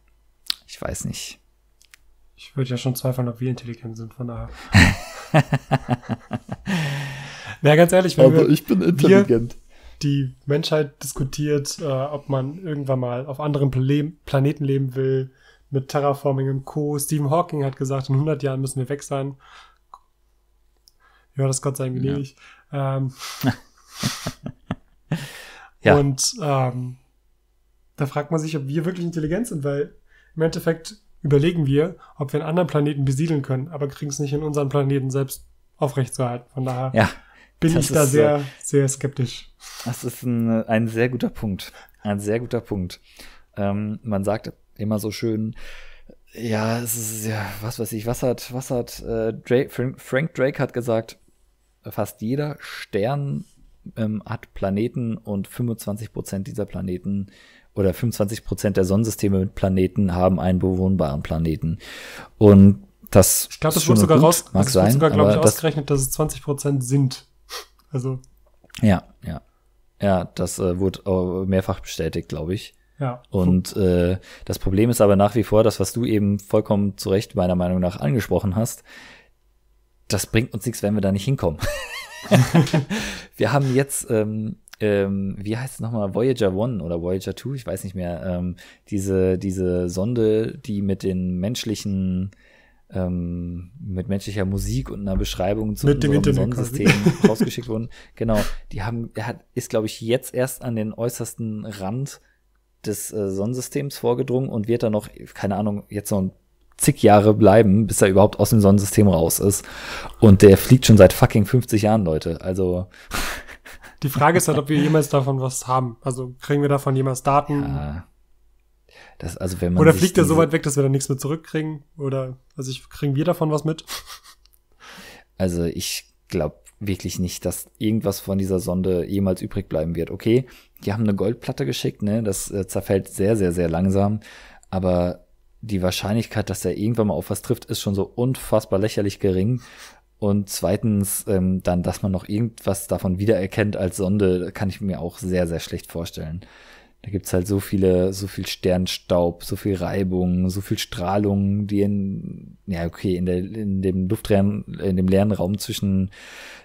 ich weiß nicht. Ich würde ja schon zweifeln, ob wir intelligent sind, von daher. Na, ganz ehrlich, wenn Aber wir, ich bin intelligent. die Menschheit diskutiert, äh, ob man irgendwann mal auf anderen Pla Planeten leben will, mit Terraforming und Co. Stephen Hawking hat gesagt, in 100 Jahren müssen wir weg sein. Ja, das Gott sei Dank gnädig. Ja. Ähm, ja. Und ähm, da fragt man sich, ob wir wirklich intelligent sind, weil im Endeffekt überlegen wir, ob wir einen anderen Planeten besiedeln können, aber kriegen es nicht in unseren Planeten selbst aufrechtzuerhalten. Von daher. Ja, bin das ich da sehr, so, sehr skeptisch. Das ist ein, ein sehr guter Punkt. Ein sehr guter Punkt. Ähm, man sagt immer so schön, ja, es ist ja, was weiß ich, was hat, was hat äh, Drake, Frank, Drake hat gesagt, fast jeder Stern ähm, hat Planeten und 25 Prozent dieser Planeten oder 25 Prozent der Sonnensysteme mit Planeten haben einen bewohnbaren Planeten. Und das ich glaube, das wurde sogar raus, mag das sein, sogar, glaube ich, ausgerechnet, dass es 20 Prozent sind also. Ja, ja. Ja, das äh, wurde äh, mehrfach bestätigt, glaube ich. Ja. Und äh, das Problem ist aber nach wie vor das, was du eben vollkommen zu Recht meiner Meinung nach angesprochen hast. Das bringt uns nichts, wenn wir da nicht hinkommen. wir haben jetzt, ähm, ähm, wie heißt es nochmal, Voyager 1 oder Voyager 2, ich weiß nicht mehr, ähm, diese, diese Sonde, die mit den menschlichen ähm, mit menschlicher Musik und einer Beschreibung zu mit unserem Sonnensystem rausgeschickt wurden. Genau, die haben, er hat, ist, glaube ich, jetzt erst an den äußersten Rand des äh, Sonnensystems vorgedrungen und wird da noch, keine Ahnung, jetzt noch ein zig Jahre bleiben, bis er überhaupt aus dem Sonnensystem raus ist. Und der fliegt schon seit fucking 50 Jahren, Leute. Also. Die Frage ist halt, ob wir jemals davon was haben. Also kriegen wir davon jemals Daten? Ja. Das, also wenn man oder fliegt er so weit weg, dass wir da nichts mehr zurückkriegen? Oder also ich, kriegen wir davon was mit? Also ich glaube wirklich nicht, dass irgendwas von dieser Sonde jemals übrig bleiben wird. Okay, die haben eine Goldplatte geschickt, ne? Das äh, zerfällt sehr, sehr, sehr langsam. Aber die Wahrscheinlichkeit, dass er irgendwann mal auf was trifft, ist schon so unfassbar lächerlich gering. Und zweitens, ähm, dann, dass man noch irgendwas davon wiedererkennt als Sonde, kann ich mir auch sehr, sehr schlecht vorstellen. Da gibt's halt so viele, so viel Sternstaub, so viel Reibung, so viel Strahlung, die in, ja, okay, in, der, in dem luftleeren, in dem leeren Raum zwischen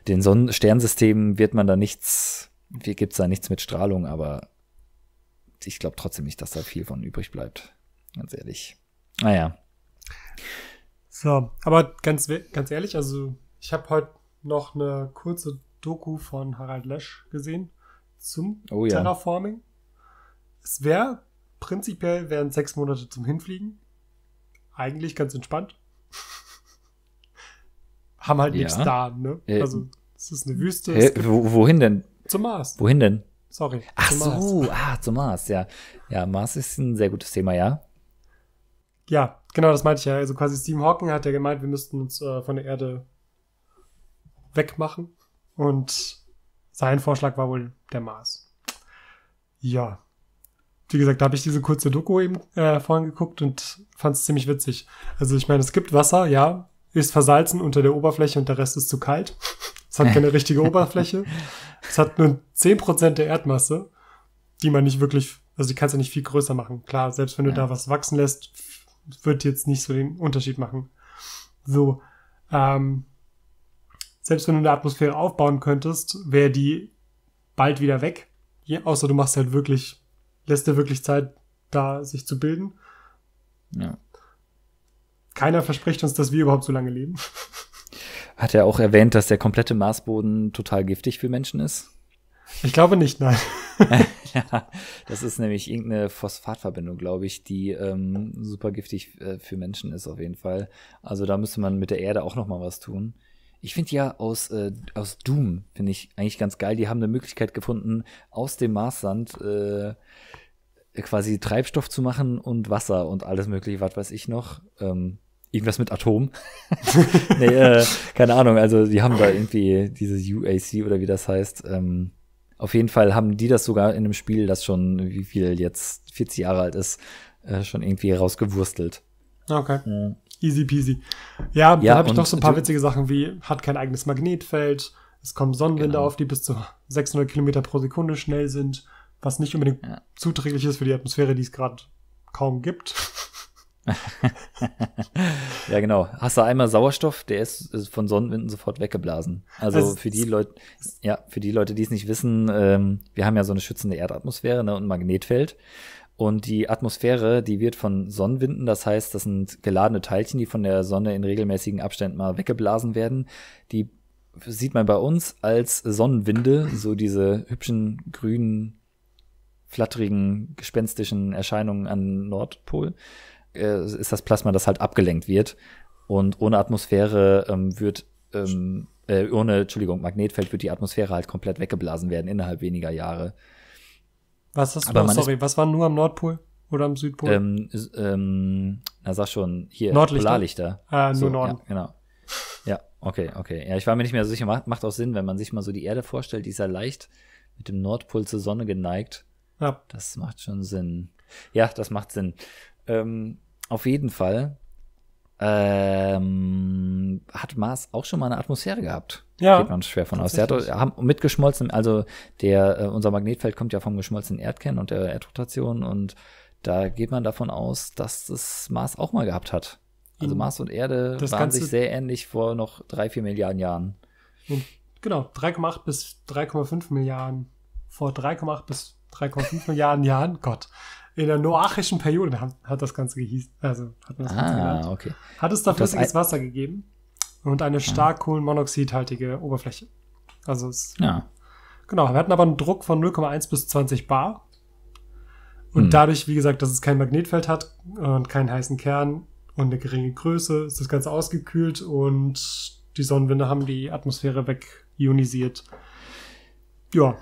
den Sonnen Sternsystemen wird man da nichts, gibt's da nichts mit Strahlung, aber ich glaube trotzdem nicht, dass da viel von übrig bleibt. Ganz ehrlich. Naja. So, aber ganz, ganz ehrlich, also ich habe heute noch eine kurze Doku von Harald Lesch gesehen zum oh, ja. Terraforming es wäre prinzipiell wären sechs Monate zum Hinfliegen. Eigentlich ganz entspannt. Haben halt ja. nichts da, ne? Äh, also, es ist eine Wüste. Äh, wohin denn? Zum Mars. Wohin denn? Sorry. Ach so, Mars. ah, zum Mars, ja. Ja, Mars ist ein sehr gutes Thema, ja. Ja, genau, das meinte ich ja. Also quasi Stephen Hawking hat ja gemeint, wir müssten uns äh, von der Erde wegmachen. Und sein Vorschlag war wohl der Mars. Ja, wie gesagt, da habe ich diese kurze Doku eben äh, vorhin geguckt und fand es ziemlich witzig. Also ich meine, es gibt Wasser, ja, ist versalzen unter der Oberfläche und der Rest ist zu kalt. Es hat keine richtige Oberfläche. Es hat nur zehn Prozent der Erdmasse, die man nicht wirklich, also die kannst du nicht viel größer machen. Klar, selbst wenn du ja. da was wachsen lässt, wird jetzt nicht so den Unterschied machen. So, ähm, selbst wenn du eine Atmosphäre aufbauen könntest, wäre die bald wieder weg. Ja, außer du machst halt wirklich lässt er wirklich Zeit da, sich zu bilden. Ja. Keiner verspricht uns, dass wir überhaupt so lange leben. Hat er auch erwähnt, dass der komplette Marsboden total giftig für Menschen ist? Ich glaube nicht, nein. ja, das ist nämlich irgendeine Phosphatverbindung, glaube ich, die ähm, super giftig äh, für Menschen ist auf jeden Fall. Also da müsste man mit der Erde auch noch mal was tun. Ich finde ja aus, äh, aus Doom, finde ich eigentlich ganz geil. Die haben eine Möglichkeit gefunden, aus dem Marssand äh, quasi Treibstoff zu machen und Wasser und alles mögliche, was weiß ich noch. Ähm, irgendwas mit Atom. nee, äh, keine Ahnung. Also die haben da irgendwie dieses UAC oder wie das heißt. Ähm, auf jeden Fall haben die das sogar in einem Spiel, das schon, wie viel jetzt, 40 Jahre alt ist, äh, schon irgendwie rausgewurstelt. Okay. Mhm. Easy peasy. Ja, ja da habe ich doch so ein paar witzige Sachen wie, hat kein eigenes Magnetfeld, es kommen Sonnenwinde genau. auf, die bis zu 600 Kilometer pro Sekunde schnell sind, was nicht unbedingt ja. zuträglich ist für die Atmosphäre, die es gerade kaum gibt. ja, genau. Hast du einmal Sauerstoff, der ist, ist von Sonnenwinden sofort weggeblasen. Also, also für die Leute, ja, für die Leute, die es nicht wissen, ähm, wir haben ja so eine schützende Erdatmosphäre ne, und Magnetfeld. Und die Atmosphäre, die wird von Sonnenwinden, das heißt, das sind geladene Teilchen, die von der Sonne in regelmäßigen Abständen mal weggeblasen werden. Die sieht man bei uns als Sonnenwinde, so diese hübschen grünen, flatterigen, gespenstischen Erscheinungen an Nordpol. Äh, ist das Plasma, das halt abgelenkt wird. Und ohne Atmosphäre ähm, wird ähm, äh, ohne, Entschuldigung, Magnetfeld wird die Atmosphäre halt komplett weggeblasen werden innerhalb weniger Jahre. Was ist nur, sorry, ist, was war nur am Nordpol oder am Südpol? Ähm, ähm, na sag schon, hier, Nordlichter. Polarlichter. Ah, so, nur Norden. Ja, genau. Ja, okay, okay. Ja, ich war mir nicht mehr so sicher, macht, macht auch Sinn, wenn man sich mal so die Erde vorstellt, die ist ja leicht mit dem Nordpol zur Sonne geneigt. Ja. Das macht schon Sinn. Ja, das macht Sinn. Ähm, auf jeden Fall ähm, hat Mars auch schon mal eine Atmosphäre gehabt. Ja. Geht man schwer von aus. Der hat mitgeschmolzen, also der, äh, unser Magnetfeld kommt ja vom geschmolzenen Erdkern und der Erdrotation und da geht man davon aus, dass das Mars auch mal gehabt hat. Also mhm. Mars und Erde das waren sich sehr ähnlich vor noch drei, vier Milliarden Jahren. Genau, 3,8 bis 3,5 Milliarden. Vor 3,8 bis 3,5 Milliarden Jahren, Gott. In der noachischen Periode hat, hat das Ganze gehießt. Also hat man das ah, Ganze Okay. Hat es da flüssiges Wasser gegeben? und eine stark kohlenmonoxidhaltige Oberfläche. Also es, ja. Genau, wir hatten aber einen Druck von 0,1 bis 20 Bar. Und hm. dadurch, wie gesagt, dass es kein Magnetfeld hat und keinen heißen Kern und eine geringe Größe, ist das Ganze ausgekühlt und die Sonnenwinde haben die Atmosphäre wegionisiert. Ja,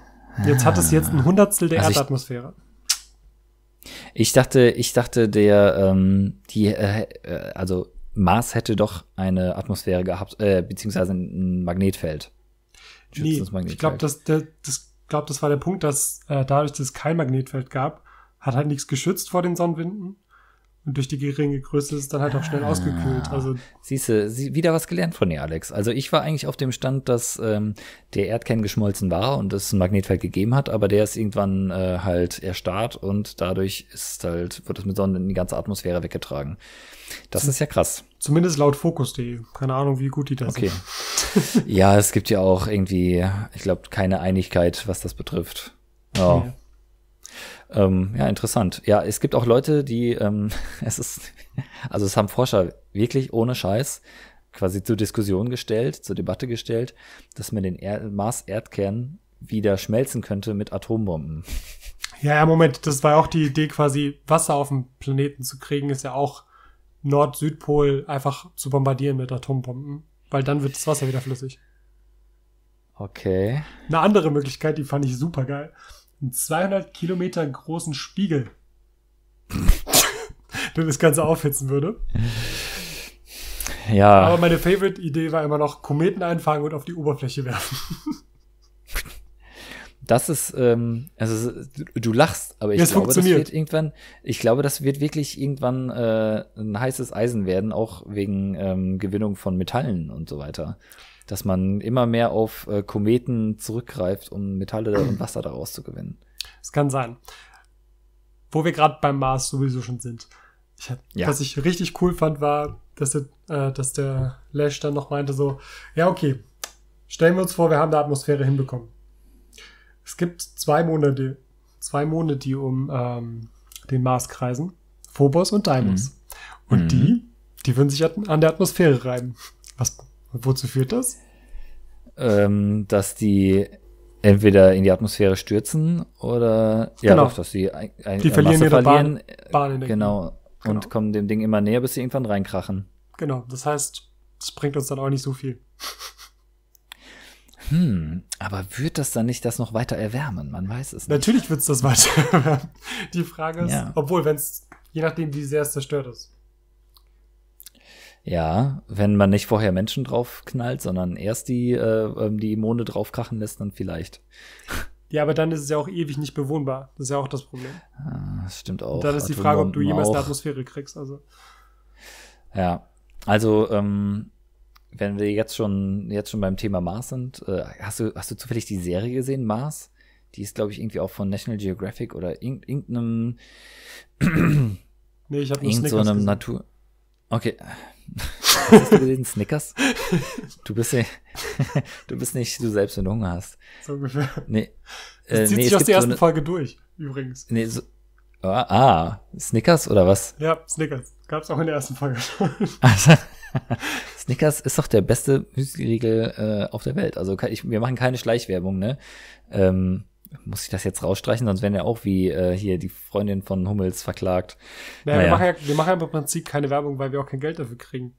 jetzt hat es jetzt ein ah. Hundertstel der also Erdatmosphäre. Ich dachte, ich dachte, der ähm, die äh, äh also Mars hätte doch eine Atmosphäre gehabt, äh, beziehungsweise ein Magnetfeld. Nee, Magnetfeld. ich glaube, das, das, glaub, das war der Punkt, dass äh, dadurch, dass es kein Magnetfeld gab, hat halt nichts geschützt vor den Sonnenwinden. Und durch die geringe Größe ist es dann halt auch schnell ah, ausgekühlt. Also siehst du, sie, wieder was gelernt von dir, Alex. Also ich war eigentlich auf dem Stand, dass ähm, der Erdkern geschmolzen war und es ein Magnetfeld gegeben hat, aber der ist irgendwann äh, halt erstarrt und dadurch ist halt, wird es mit Sonne in die ganze Atmosphäre weggetragen. Das ist ja krass. Zumindest laut Fokus.de. Keine Ahnung, wie gut die das okay. sind. ja, es gibt ja auch irgendwie, ich glaube, keine Einigkeit, was das betrifft. Oh. Ja. Ähm, ja, interessant. Ja, es gibt auch Leute, die, ähm, es ist, also es haben Forscher wirklich ohne Scheiß quasi zur Diskussion gestellt, zur Debatte gestellt, dass man den er Mars-Erdkern wieder schmelzen könnte mit Atombomben. Ja, ja, Moment, das war ja auch die Idee, quasi Wasser auf dem Planeten zu kriegen, ist ja auch Nord-Südpol einfach zu bombardieren mit Atombomben, weil dann wird das Wasser wieder flüssig. Okay. Eine andere Möglichkeit, die fand ich super geil einen 200 Kilometer großen Spiegel. Wenn das Ganze aufhitzen würde. Ja. Aber meine Favorite-Idee war immer noch Kometen einfangen und auf die Oberfläche werfen. das ist, ähm, also du lachst, aber ich das glaube, das wird irgendwann, ich glaube, das wird wirklich irgendwann äh, ein heißes Eisen werden, auch wegen ähm, Gewinnung von Metallen und so weiter. Dass man immer mehr auf äh, Kometen zurückgreift, um Metalle und Wasser daraus zu gewinnen. Es kann sein. Wo wir gerade beim Mars sowieso schon sind. Ich, ja. Was ich richtig cool fand, war, dass der, äh, dass der Lash dann noch meinte so, ja, okay, stellen wir uns vor, wir haben eine Atmosphäre hinbekommen es gibt zwei Monate, zwei Monde, die um ähm, den Mars kreisen. Phobos und Deimos. Mhm. Und mhm. die, die würden sich an der Atmosphäre reiben. Was, wozu führt das? Ähm, dass die entweder in die Atmosphäre stürzen oder ja, genau. doch, dass sie ein, ein, die verlieren Masse ihre verlieren. Bahn, Bahn genau. genau. Und kommen dem Ding immer näher, bis sie irgendwann reinkrachen. Genau, das heißt, es bringt uns dann auch nicht so viel. Hm, aber wird das dann nicht das noch weiter erwärmen? Man weiß es nicht. Natürlich wird es das weiter erwärmen. Die Frage ist, ja. obwohl, wenn es, je nachdem, wie sehr es zerstört ist. Ja, wenn man nicht vorher Menschen draufknallt, sondern erst die, äh, ähm, die Monde draufkrachen lässt, dann vielleicht. Ja, aber dann ist es ja auch ewig nicht bewohnbar. Das ist ja auch das Problem. Ah, das stimmt auch. Und dann ist die Frage, ob du jemals eine Atmosphäre kriegst. Also. Ja, also ähm, wenn wir jetzt schon, jetzt schon beim Thema Mars sind, äh, hast, du, hast du zufällig die Serie gesehen, Mars? Die ist, glaube ich, irgendwie auch von National Geographic oder irg irgendeinem. nee, ich habe nur irgend so einem Natur. Okay. hast du gesehen, Snickers? Du bist, ja, du bist nicht du selbst, wenn du Hunger hast. So ungefähr. Nee. Das äh, zieht nee, sich aus der ersten so Folge durch, übrigens. Nee, so, ah, ah Snickers oder was? Ja, Snickers. Gab es auch in der ersten Folge schon. Also, Snickers ist doch der beste Müsli-Riegel äh, auf der Welt. Also ich, wir machen keine Schleichwerbung, ne? Ähm, muss ich das jetzt rausstreichen, sonst werden ja auch wie äh, hier die Freundin von Hummels verklagt. Naja, naja. Wir, machen ja, wir machen ja im Prinzip keine Werbung, weil wir auch kein Geld dafür kriegen.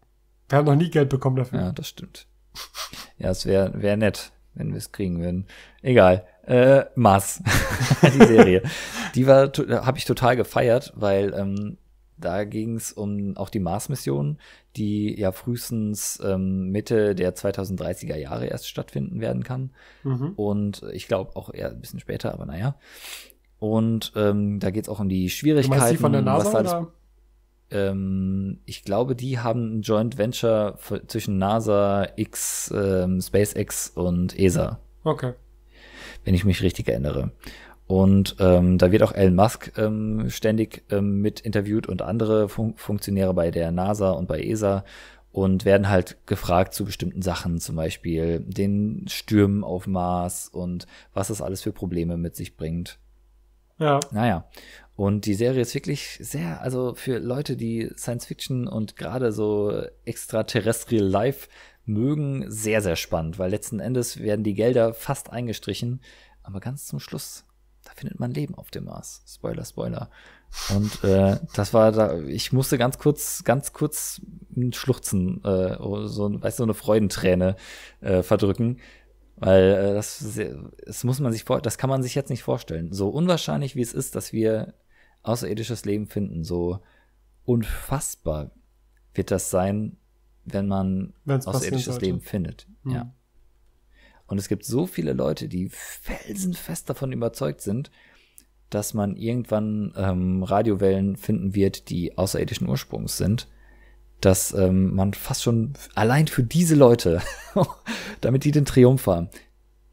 Wir haben noch nie Geld bekommen dafür. Ja, das stimmt. Ja, es wäre wär nett, wenn wir es kriegen würden. Egal. Äh, Mars, die Serie. die war, habe ich total gefeiert, weil ähm, da ging es um auch die Mars-Missionen, die ja frühestens ähm, Mitte der 2030er Jahre erst stattfinden werden kann. Mhm. Und ich glaube auch eher ein bisschen später, aber naja. Und ähm, da geht es auch um die Schwierigkeiten. Du meinst die von der NASA? Oder? Ähm, ich glaube, die haben ein Joint Venture zwischen NASA, X, ähm, SpaceX und ESA. Okay. Wenn ich mich richtig erinnere. Und ähm, da wird auch Elon Musk ähm, ständig ähm, mit interviewt und andere Fun Funktionäre bei der NASA und bei ESA und werden halt gefragt zu bestimmten Sachen, zum Beispiel den Stürmen auf Mars und was das alles für Probleme mit sich bringt. Ja. Naja. Und die Serie ist wirklich sehr, also für Leute, die Science Fiction und gerade so extraterrestrial Life mögen, sehr, sehr spannend, weil letzten Endes werden die Gelder fast eingestrichen, aber ganz zum Schluss findet man Leben auf dem Mars. Spoiler, Spoiler. Und äh, das war da, ich musste ganz kurz, ganz kurz schluchzen, äh, oh, so, weißt du, so eine Freudenträne äh, verdrücken. Weil äh, das, das muss man sich vor, das kann man sich jetzt nicht vorstellen. So unwahrscheinlich wie es ist, dass wir außerirdisches Leben finden, so unfassbar wird das sein, wenn man Wenn's außerirdisches Leben findet. Mhm. Ja. Und es gibt so viele Leute, die felsenfest davon überzeugt sind, dass man irgendwann ähm, Radiowellen finden wird, die außerirdischen Ursprungs sind, dass ähm, man fast schon allein für diese Leute, damit die den Triumph haben,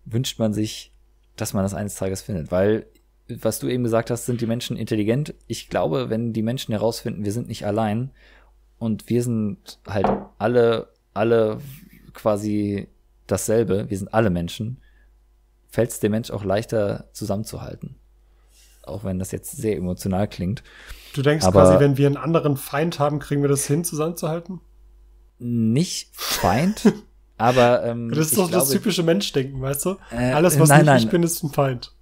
wünscht man sich, dass man das eines Tages findet. Weil, was du eben gesagt hast, sind die Menschen intelligent. Ich glaube, wenn die Menschen herausfinden, wir sind nicht allein und wir sind halt alle, alle quasi dasselbe, wir sind alle Menschen, fällt es dem Mensch auch leichter zusammenzuhalten. Auch wenn das jetzt sehr emotional klingt. Du denkst Aber quasi, wenn wir einen anderen Feind haben, kriegen wir das hin, zusammenzuhalten? Nicht Feind, aber ähm, das ist doch glaube, das typische Menschdenken, weißt du? Äh, Alles, was nein, nicht nein. ich bin, ist ein Feind.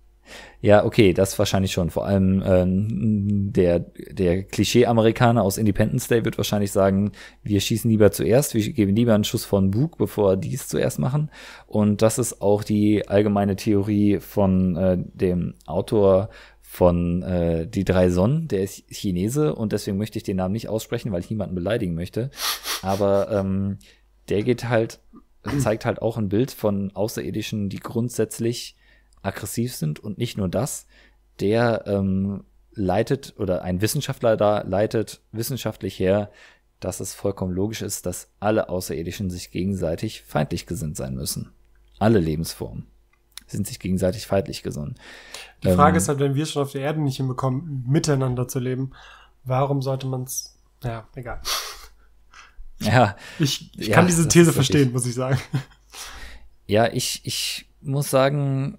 Ja, okay, das wahrscheinlich schon. Vor allem ähm, der, der Klischee-Amerikaner aus Independence Day wird wahrscheinlich sagen, wir schießen lieber zuerst, wir geben lieber einen Schuss von Bug, bevor die es zuerst machen. Und das ist auch die allgemeine Theorie von äh, dem Autor von äh, Die drei Sonnen. Der ist Chinese und deswegen möchte ich den Namen nicht aussprechen, weil ich niemanden beleidigen möchte. Aber ähm, der geht halt, zeigt halt auch ein Bild von Außerirdischen, die grundsätzlich aggressiv sind und nicht nur das, der ähm, leitet oder ein Wissenschaftler da leitet wissenschaftlich her, dass es vollkommen logisch ist, dass alle Außerirdischen sich gegenseitig feindlich gesinnt sein müssen. Alle Lebensformen sind sich gegenseitig feindlich gesonnen. Die Frage ähm, ist halt, wenn wir es schon auf der Erde nicht hinbekommen, miteinander zu leben, warum sollte man es. Naja, egal. Ja. Ich, ich ja, kann diese These verstehen, wirklich, muss ich sagen. Ja, ich, ich muss sagen,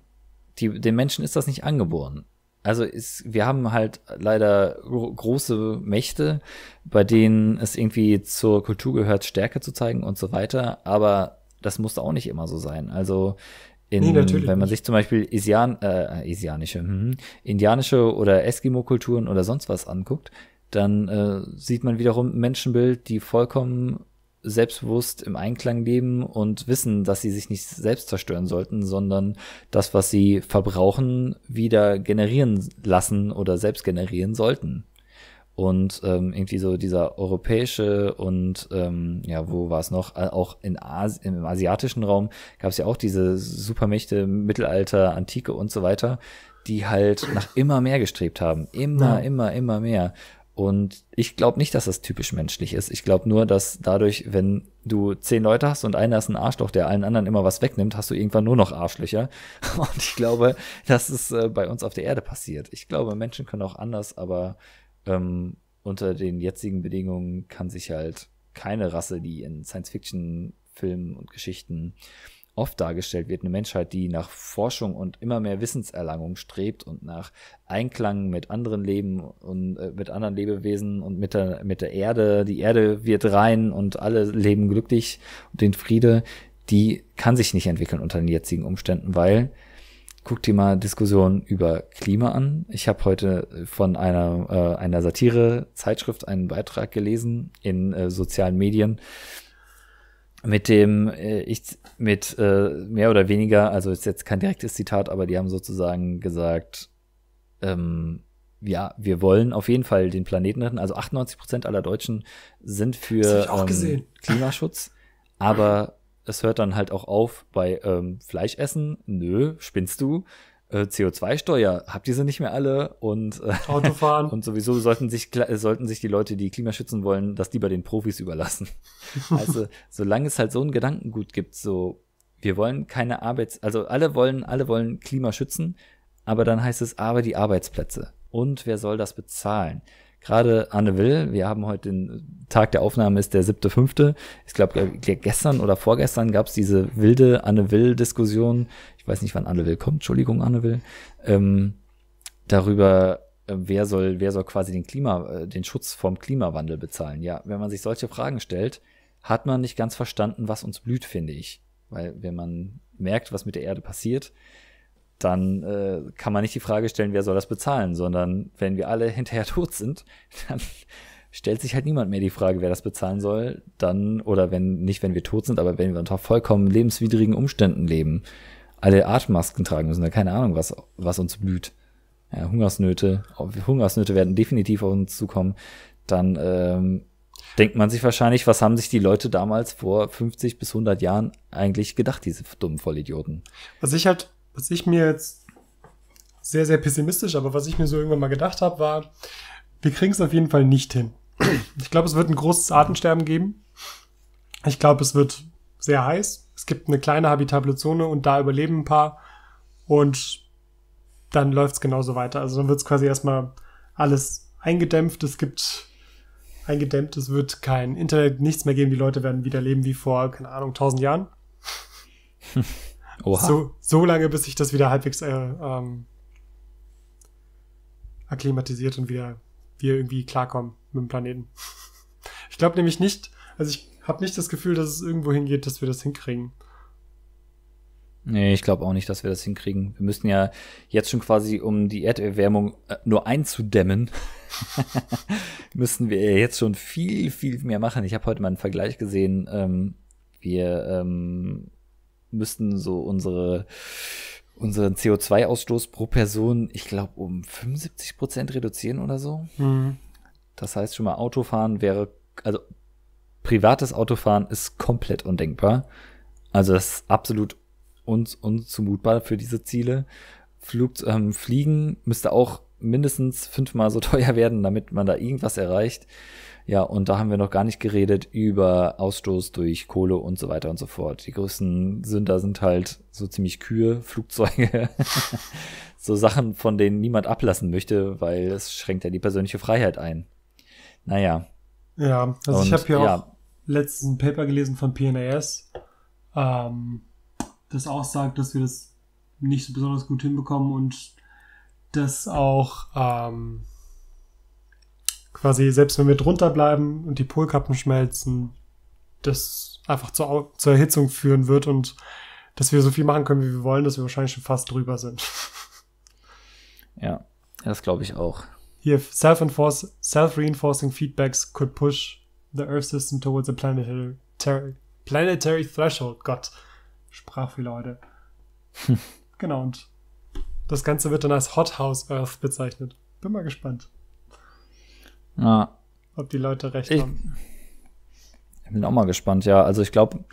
die, den Menschen ist das nicht angeboren. Also ist, wir haben halt leider große Mächte, bei denen es irgendwie zur Kultur gehört, Stärke zu zeigen und so weiter, aber das muss auch nicht immer so sein. Also in, nee, wenn man sich zum Beispiel Isian, äh, isianische, hm, hm, indianische oder Eskimo-Kulturen oder sonst was anguckt, dann äh, sieht man wiederum ein Menschenbild, die vollkommen selbstbewusst im Einklang leben und wissen, dass sie sich nicht selbst zerstören sollten, sondern das, was sie verbrauchen, wieder generieren lassen oder selbst generieren sollten. Und ähm, irgendwie so dieser europäische und ähm, ja, wo war es noch? Äh, auch in Asi im asiatischen Raum gab es ja auch diese Supermächte, Mittelalter, Antike und so weiter, die halt nach immer mehr gestrebt haben. Immer, ja. immer, immer mehr. Und ich glaube nicht, dass das typisch menschlich ist. Ich glaube nur, dass dadurch, wenn du zehn Leute hast und einer ist ein Arschloch, der allen anderen immer was wegnimmt, hast du irgendwann nur noch Arschlöcher. Und ich glaube, dass es äh, bei uns auf der Erde passiert. Ich glaube, Menschen können auch anders, aber ähm, unter den jetzigen Bedingungen kann sich halt keine Rasse, die in Science-Fiction-Filmen und Geschichten oft dargestellt wird, eine Menschheit, die nach Forschung und immer mehr Wissenserlangung strebt und nach Einklang mit anderen Leben und äh, mit anderen Lebewesen und mit der, mit der Erde. Die Erde wird rein und alle leben glücklich und den Friede, die kann sich nicht entwickeln unter den jetzigen Umständen, weil guck dir mal Diskussionen über Klima an. Ich habe heute äh, von einer, äh, einer Satire-Zeitschrift einen Beitrag gelesen in äh, sozialen Medien, mit dem, äh, ich, mit äh, mehr oder weniger, also ist jetzt kein direktes Zitat, aber die haben sozusagen gesagt, ähm, ja, wir wollen auf jeden Fall den Planeten retten. Also 98 Prozent aller Deutschen sind für ähm, Klimaschutz, aber es hört dann halt auch auf bei ähm, Fleischessen. Nö, spinnst du? äh, CO2-Steuer, habt ihr sie nicht mehr alle? Und, äh, Autofahren. und sowieso sollten sich, äh, sollten sich die Leute, die Klima schützen wollen, das lieber den Profis überlassen. Also, solange es halt so einen Gedankengut gibt, so, wir wollen keine Arbeits-, also alle wollen, alle wollen Klima schützen, aber dann heißt es aber die Arbeitsplätze. Und wer soll das bezahlen? gerade Anne Will, wir haben heute den Tag der Aufnahme ist der siebte, fünfte. Ich glaube, äh, gestern oder vorgestern gab es diese wilde Anne Will-Diskussion. Ich weiß nicht, wann Anne Will kommt. Entschuldigung, Anne Will. Ähm, darüber, äh, wer soll, wer soll quasi den Klima, äh, den Schutz vom Klimawandel bezahlen? Ja, wenn man sich solche Fragen stellt, hat man nicht ganz verstanden, was uns blüht, finde ich. Weil wenn man merkt, was mit der Erde passiert, dann äh, kann man nicht die Frage stellen, wer soll das bezahlen, sondern wenn wir alle hinterher tot sind, dann stellt sich halt niemand mehr die Frage, wer das bezahlen soll, dann oder wenn nicht, wenn wir tot sind, aber wenn wir unter vollkommen lebenswidrigen Umständen leben, alle Atemmasken tragen müssen, da keine Ahnung, was was uns blüht. Ja, Hungersnöte, Hungersnöte werden definitiv auf uns zukommen. Dann ähm, denkt man sich wahrscheinlich, was haben sich die Leute damals vor 50 bis 100 Jahren eigentlich gedacht, diese dummen Vollidioten? Was ich halt was ich mir jetzt sehr, sehr pessimistisch, aber was ich mir so irgendwann mal gedacht habe, war, wir kriegen es auf jeden Fall nicht hin. Ich glaube, es wird ein großes Artensterben geben. Ich glaube, es wird sehr heiß. Es gibt eine kleine habitable Zone und da überleben ein paar. Und dann läuft es genauso weiter. Also dann wird es quasi erstmal alles eingedämpft. Es gibt eingedämmt, es wird kein Internet, nichts mehr geben. Die Leute werden wieder leben wie vor, keine Ahnung, tausend Jahren. Oha. So, so lange, bis sich das wieder halbwegs äh, ähm, akklimatisiert und wieder wir irgendwie klarkommen mit dem Planeten. Ich glaube nämlich nicht, also ich habe nicht das Gefühl, dass es irgendwo hingeht, dass wir das hinkriegen. Nee, ich glaube auch nicht, dass wir das hinkriegen. Wir müssen ja jetzt schon quasi, um die Erderwärmung äh, nur einzudämmen, müssen wir jetzt schon viel, viel mehr machen. Ich habe heute mal einen Vergleich gesehen. Ähm, wir ähm, müssten so unsere unseren CO2-Ausstoß pro Person, ich glaube, um 75 Prozent reduzieren oder so. Mhm. Das heißt schon mal, Autofahren wäre, also privates Autofahren ist komplett undenkbar. Also das ist absolut uns unzumutbar für diese Ziele. Flug, ähm, Fliegen müsste auch mindestens fünfmal so teuer werden, damit man da irgendwas erreicht. Ja, und da haben wir noch gar nicht geredet über Ausstoß durch Kohle und so weiter und so fort. Die größten Sünder sind halt so ziemlich Kühe, Flugzeuge, so Sachen, von denen niemand ablassen möchte, weil es schränkt ja die persönliche Freiheit ein. Naja. Ja, also und, ich habe hier ja. auch letztens ein Paper gelesen von PNAS, ähm, das auch sagt, dass wir das nicht so besonders gut hinbekommen und dass auch ähm, quasi, selbst wenn wir drunter bleiben und die Polkappen schmelzen, das einfach zur, zur Erhitzung führen wird und dass wir so viel machen können, wie wir wollen, dass wir wahrscheinlich schon fast drüber sind. Ja, das glaube ich auch. Hier, self-reinforcing self feedbacks could push the Earth system towards a planetary, ter, planetary threshold. Gott, sprach Sprachfehler Leute. genau, und das Ganze wird dann als Hothouse Earth bezeichnet. Bin mal gespannt. Ja. Ob die Leute recht ich, haben. Ich bin auch mal gespannt, ja. Also ich glaube,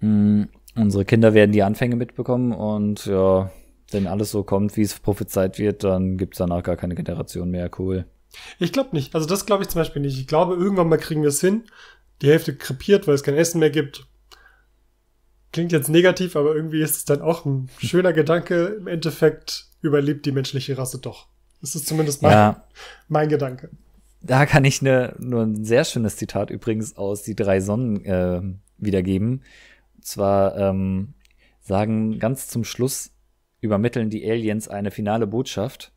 hm, unsere Kinder werden die Anfänge mitbekommen und ja, wenn alles so kommt, wie es prophezeit wird, dann gibt es danach gar keine Generation mehr. Cool. Ich glaube nicht. Also das glaube ich zum Beispiel nicht. Ich glaube, irgendwann mal kriegen wir es hin. Die Hälfte krepiert, weil es kein Essen mehr gibt. Klingt jetzt negativ, aber irgendwie ist es dann auch ein schöner Gedanke. Im Endeffekt überlebt die menschliche Rasse doch. Das ist zumindest mein, ja. mein Gedanke da kann ich ne, nur ein sehr schönes Zitat übrigens aus Die drei Sonnen äh, wiedergeben. Und zwar ähm, sagen ganz zum Schluss, übermitteln die Aliens eine finale Botschaft.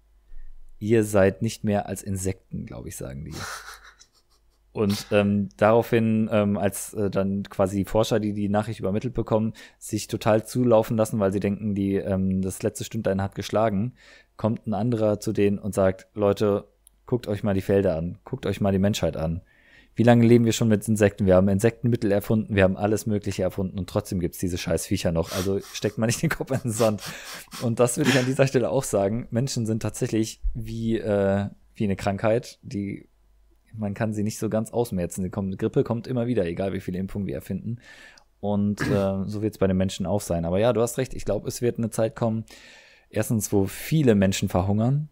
Ihr seid nicht mehr als Insekten, glaube ich, sagen die. Und ähm, daraufhin, ähm, als äh, dann quasi Forscher, die die Nachricht übermittelt bekommen, sich total zulaufen lassen, weil sie denken, die ähm, das letzte Stündlein hat geschlagen, kommt ein anderer zu denen und sagt, Leute, Guckt euch mal die Felder an. Guckt euch mal die Menschheit an. Wie lange leben wir schon mit Insekten? Wir haben Insektenmittel erfunden, wir haben alles Mögliche erfunden und trotzdem gibt's diese scheiß Viecher noch. Also steckt man nicht den Kopf in den Sand. Und das würde ich an dieser Stelle auch sagen. Menschen sind tatsächlich wie, äh, wie eine Krankheit, die man kann sie nicht so ganz ausmerzen. Die kommt, Grippe kommt immer wieder, egal wie viele Impfungen wir erfinden. Und äh, so wird's bei den Menschen auch sein. Aber ja, du hast recht, ich glaube, es wird eine Zeit kommen, erstens, wo viele Menschen verhungern,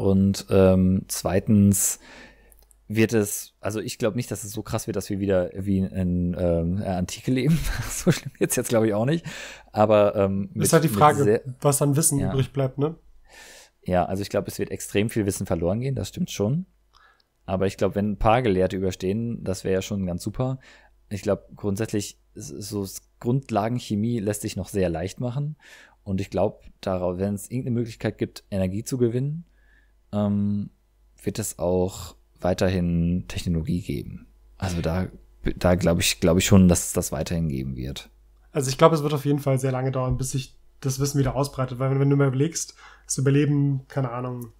und ähm, zweitens wird es, also ich glaube nicht, dass es so krass wird, dass wir wieder wie in ähm, äh, Antike leben. so schlimm jetzt jetzt glaube ich auch nicht. Aber ähm, mit, ist halt die Frage, sehr, was an Wissen ja. übrig bleibt, ne? Ja, also ich glaube, es wird extrem viel Wissen verloren gehen, das stimmt schon. Aber ich glaube, wenn ein paar Gelehrte überstehen, das wäre ja schon ganz super. Ich glaube, grundsätzlich, so Grundlagenchemie lässt sich noch sehr leicht machen. Und ich glaube, darauf, wenn es irgendeine Möglichkeit gibt, Energie zu gewinnen, ähm, wird es auch weiterhin Technologie geben. Also da, da glaube ich, glaube ich schon, dass es das weiterhin geben wird. Also ich glaube, es wird auf jeden Fall sehr lange dauern, bis sich das Wissen wieder ausbreitet, weil wenn, wenn du mal überlegst, das Überleben, keine Ahnung,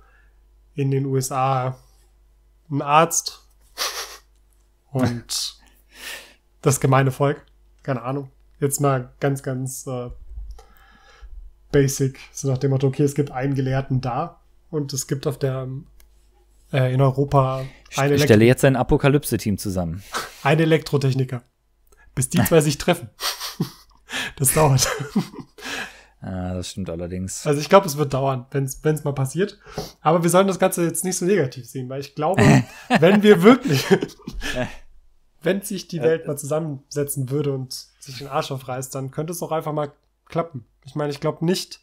in den USA ein Arzt und das gemeine Volk, keine Ahnung. Jetzt mal ganz, ganz äh, basic, so nach dem Motto, okay, es gibt einen Gelehrten da und es gibt auf der äh, in Europa eine Ich stelle jetzt ein Apokalypse-Team zusammen. Ein Elektrotechniker. Bis die zwei sich treffen. Das dauert. Ah, das stimmt allerdings. Also ich glaube, es wird dauern, wenn es mal passiert. Aber wir sollen das Ganze jetzt nicht so negativ sehen, weil ich glaube, wenn wir wirklich, äh. wenn sich die Welt äh. mal zusammensetzen würde und sich den Arsch aufreißt, dann könnte es auch einfach mal klappen. Ich meine, ich glaube nicht,